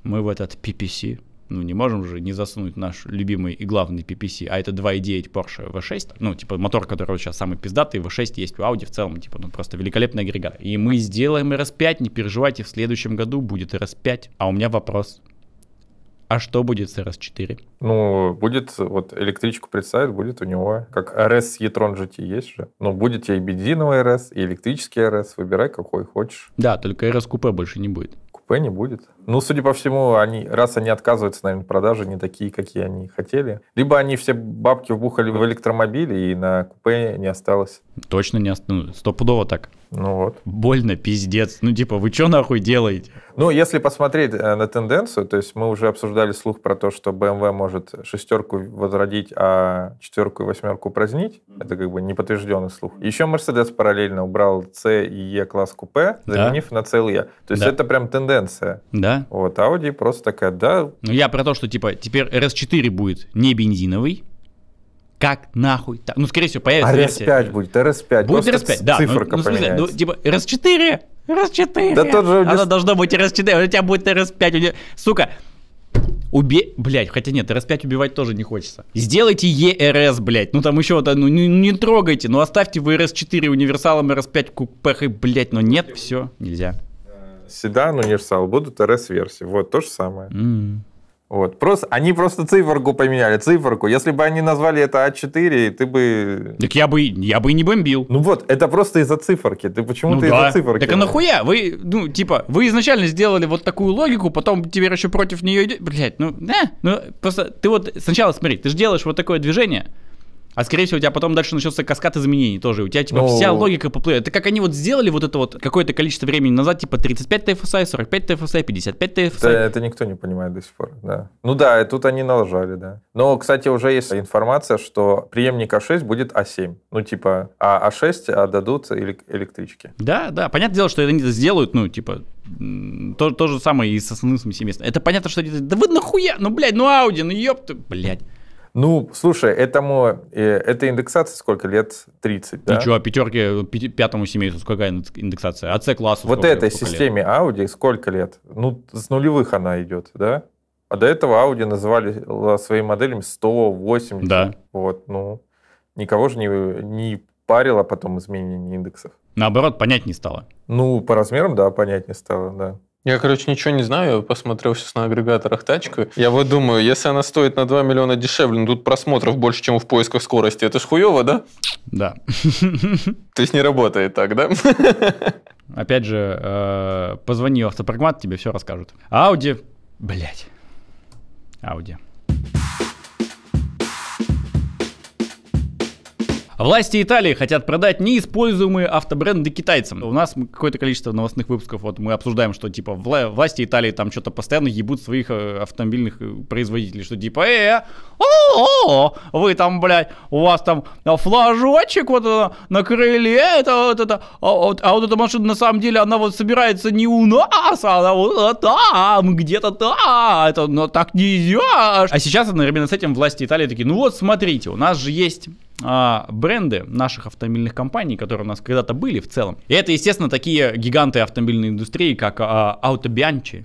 мы в этот PPC, ну не можем же не засунуть наш любимый и главный PPC, а это 2.9 Porsche V6, ну типа мотор, который сейчас самый пиздатый, V6 есть у Audi в целом, типа ну просто великолепный агрегат. И мы сделаем RS5, не переживайте, в следующем году будет RS5. А у меня вопрос, а что будет с RS4? Ну, будет, вот электричку представят, будет у него, как RS e GT есть же. Но ну, будет и бензиновый RS, и электрический RS, выбирай какой хочешь. Да, только RS купе больше не будет. КПП не будет. Ну, судя по всему, они, раз они отказываются, наверное, продажи не такие, какие они хотели. Либо они все бабки вбухали в электромобили, и на купе не осталось. Точно не осталось. Ну, стопудово так. Ну вот. Больно, пиздец. Ну типа, вы что нахуй делаете? Ну, если посмотреть э, на тенденцию, то есть мы уже обсуждали слух про то, что BMW может шестерку возродить, а четверку и восьмерку упразднить. Это как бы неподтвержденный слух. Еще Mercedes параллельно убрал C и E класс купе, заменив да. на CLE. То есть да. это прям тенденция. Да. Вот, Audi просто такая, да. Ну я про то, что типа теперь RS4 будет не бензиновый, как нахуй так? Ну, скорее всего, появится а версия. RS5 будет, RS5. Будет RS5, да. цифра ну, ну, смысле, ну, типа, RS4, RS4. Да тот же... Оно должна быть RS4, а у тебя будет RS5. У тебя... Сука, убей, Блять, хотя нет, RS5 убивать тоже не хочется. Сделайте ERS, блять. Ну там еще вот, ну не, не трогайте, ну оставьте вы RS4 универсалом, RS5 купехой, блять, но нет, все, нельзя. Э, Седан, ну, универсал будут RS-версии. Вот то же самое. Mm. Вот. Просто, они просто циферку поменяли, циферку. Если бы они назвали это А4, ты бы... Так я бы, я бы и не бомбил. Ну вот, это просто из-за циферки. Ты почему-то ну, да. из-за циферки. Так а нахуя? Вы, ну, типа, вы изначально сделали вот такую логику, потом теперь еще против нее идет. Блять, ну, да. Э, ну, просто ты вот сначала, смотри, ты же делаешь вот такое движение, а скорее всего у тебя потом дальше начнется каскад изменений тоже. У тебя типа О-о-о. вся логика поплывет. Это как они вот сделали вот это вот какое-то количество времени назад, типа 35 TFSI, 45 TFSI, 55 TFSI. Это, это никто не понимает до сих пор, да. Ну да, и тут они налажали, да. Но, кстати, уже есть информация, что преемник А6 будет А7. Ну типа, а А6 отдадут а электрички. Да, да. Понятное дело, что это они сделают, ну типа, то, то же самое и с основным семейством. Это понятно, что они... Да вы нахуя? Ну, блядь, ну Ауди, ну ёпта, блядь. Ну, слушай, этому, э, этой индексации сколько лет? 30, да? Ничего, а пятерке, пятому семейству сколько индексация? А С-классу Вот этой системе лет? Audi сколько лет? Ну, с нулевых она идет, да? А до этого Audi называли э, своими моделями 180. Да. Вот, ну, никого же не, не парило потом изменение индексов. Наоборот, понять не стало. Ну, по размерам, да, понять не стало, да. Я, короче, ничего не знаю, посмотрел сейчас на агрегаторах тачку. Я вот думаю, если она стоит на 2 миллиона дешевле, ну тут просмотров больше, чем в поисках скорости, это ж хуево, да? Да. То есть не работает так, да? Опять же, э, позвони автопрагмат, тебе все расскажут. Ауди, блядь. Ауди. Власти Италии хотят продать неиспользуемые автобренды китайцам. У нас какое-то количество новостных выпусков, вот мы обсуждаем, что типа вла- власти Италии там что-то постоянно ебут своих э, автомобильных э, производителей, что типа, э, вы там, блядь, у вас там флажочек вот на крыле, это вот это, а, вот, а вот эта машина на самом деле, она вот собирается не у нас, а она вот там, где-то там, это, но так нельзя. А сейчас одновременно с этим власти Италии такие, ну вот смотрите, у нас же есть а, бренды наших автомобильных компаний, которые у нас когда-то были в целом. И это, естественно, такие гиганты автомобильной индустрии, как а, Auto Bianchi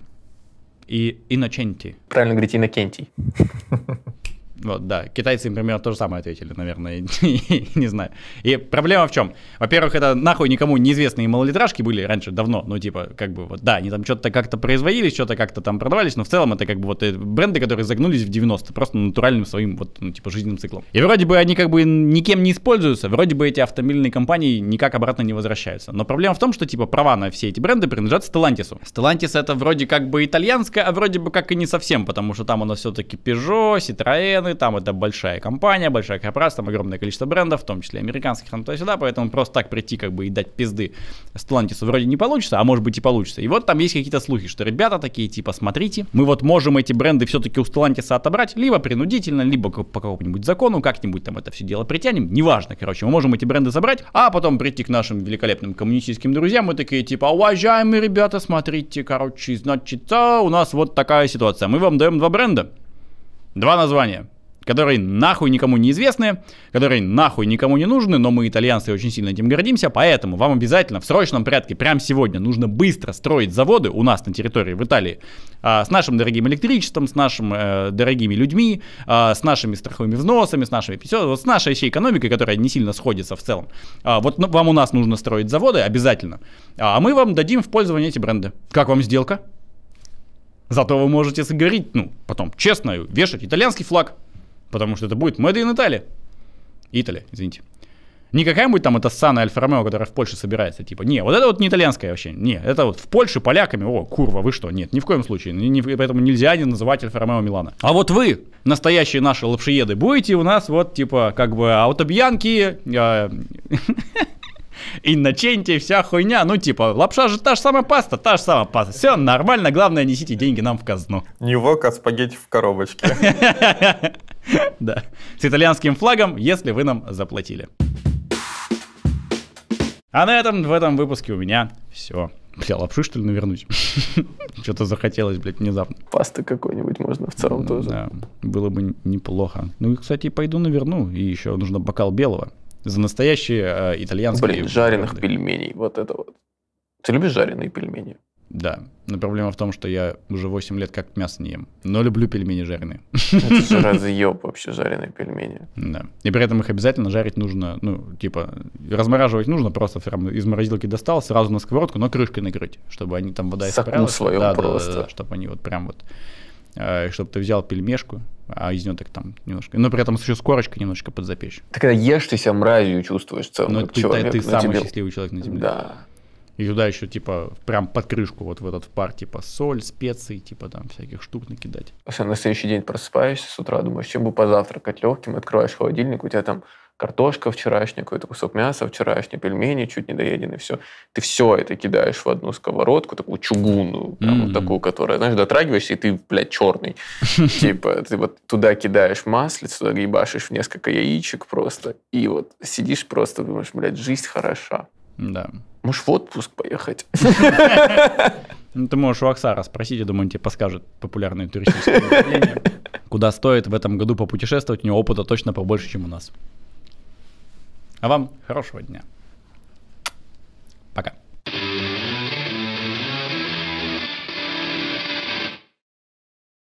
и Innocenti. Правильно говорить Innocenti. Вот, да. Китайцы, например, то же самое ответили, наверное, не знаю. И проблема в чем? Во-первых, это нахуй никому неизвестные малолитражки были раньше, давно, ну, типа, как бы, вот, да, они там что-то как-то производились, что-то как-то там продавались, но в целом это как бы вот э, бренды, которые загнулись в 90 просто натуральным своим, вот, ну, типа, жизненным циклом. И вроде бы они как бы никем не используются, вроде бы эти автомобильные компании никак обратно не возвращаются. Но проблема в том, что, типа, права на все эти бренды принадлежат Stellantis. Stellantis это вроде как бы итальянская, а вроде бы как и не совсем, потому что там у нас все-таки Peugeot, Citroën, стороны, там это большая компания, большая корпорация, там огромное количество брендов, в том числе американских, там туда-сюда, поэтому просто так прийти как бы и дать пизды Stellantis вроде не получится, а может быть и получится. И вот там есть какие-то слухи, что ребята такие, типа, смотрите, мы вот можем эти бренды все-таки у Stellantis отобрать, либо принудительно, либо по какому-нибудь закону, как-нибудь там это все дело притянем, неважно, короче, мы можем эти бренды забрать, а потом прийти к нашим великолепным коммунистическим друзьям и такие, типа, уважаемые ребята, смотрите, короче, значит, а, у нас вот такая ситуация, мы вам даем два бренда, Два названия которые нахуй никому не известны, которые нахуй никому не нужны, но мы, итальянцы, очень сильно этим гордимся, поэтому вам обязательно в срочном порядке, прямо сегодня, нужно быстро строить заводы у нас на территории в Италии а, с нашим дорогим электричеством, с нашими э, дорогими людьми, а, с нашими страховыми взносами, с нашими вот с нашей всей экономикой, которая не сильно сходится в целом. А, вот ну, вам у нас нужно строить заводы обязательно, а, а мы вам дадим в пользование эти бренды. Как вам сделка? Зато вы можете говорить, ну, потом честно, вешать итальянский флаг, Потому что это будет Made in Italy. Италия, извините. Не какая-нибудь там это Сана Альфа-Ромео, которая в Польше собирается. Типа, не, вот это вот не итальянская вообще. Не, это вот в Польше поляками. О, курва, вы что? Нет, ни в коем случае. Ни, ни, поэтому нельзя не называть Альфа-Ромео Милана. А вот вы, настоящие наши лапшиеды, будете у нас вот типа как бы аутобьянки, э, Инноченте, вся хуйня. Ну, типа, лапша же та же самая паста, та же самая паста. Все нормально, главное, несите деньги нам в казну. Не вок, а спагетти в коробочке. Да. С итальянским флагом, если вы нам заплатили. А на этом в этом выпуске у меня все. Бля, лапши, что ли, навернуть? Что-то захотелось, блядь, внезапно. Пасты какой-нибудь можно в целом тоже. Да, было бы неплохо. Ну и, кстати, пойду наверну. И еще нужно бокал белого. За настоящие э, ну, итальянские... Блин, жареных пельменей, вот это вот. Ты любишь жареные пельмени? Да, но проблема в том, что я уже 8 лет как мясо не ем, но люблю пельмени жареные. Ну, это же разъеб вообще жареные пельмени. Да, и при этом их обязательно жарить нужно, ну, типа, размораживать нужно, просто прям из морозилки достал, сразу на сковородку, но крышкой накрыть, чтобы они там вода Сокну испарялась. своем да, просто. Да, да, да, чтобы они вот прям вот Э, чтобы ты взял пельмешку, а из нее так там немножко. Но при этом еще с корочкой немножко запечь. Ты когда ешь, ты себя мразью чувствуешь в целом. Но ну, ты, человек, ты, ты ну, самый тебе... счастливый человек на земле. Да. И туда еще, типа, прям под крышку вот в этот пар, типа, соль, специи, типа, там, всяких штук накидать. Слушай, на следующий день просыпаешься с утра, думаешь, чем бы позавтракать легким, открываешь холодильник, у тебя там картошка вчерашняя, какой-то кусок мяса вчерашний, пельмени чуть не доедены, все. Ты все это кидаешь в одну сковородку, такую чугунную, прям mm-hmm. вот такую, которая, знаешь, дотрагиваешься, и ты, блядь, черный. Типа, ты вот туда кидаешь маслицу, ебашишь в несколько яичек просто, и вот сидишь просто, думаешь, блядь, жизнь хороша. Да. Можешь в отпуск поехать. Ну, ты можешь у Аксара спросить, я думаю, он тебе подскажет популярные туристические направления. Куда стоит в этом году попутешествовать, у него опыта точно побольше, чем у нас. А вам хорошего дня.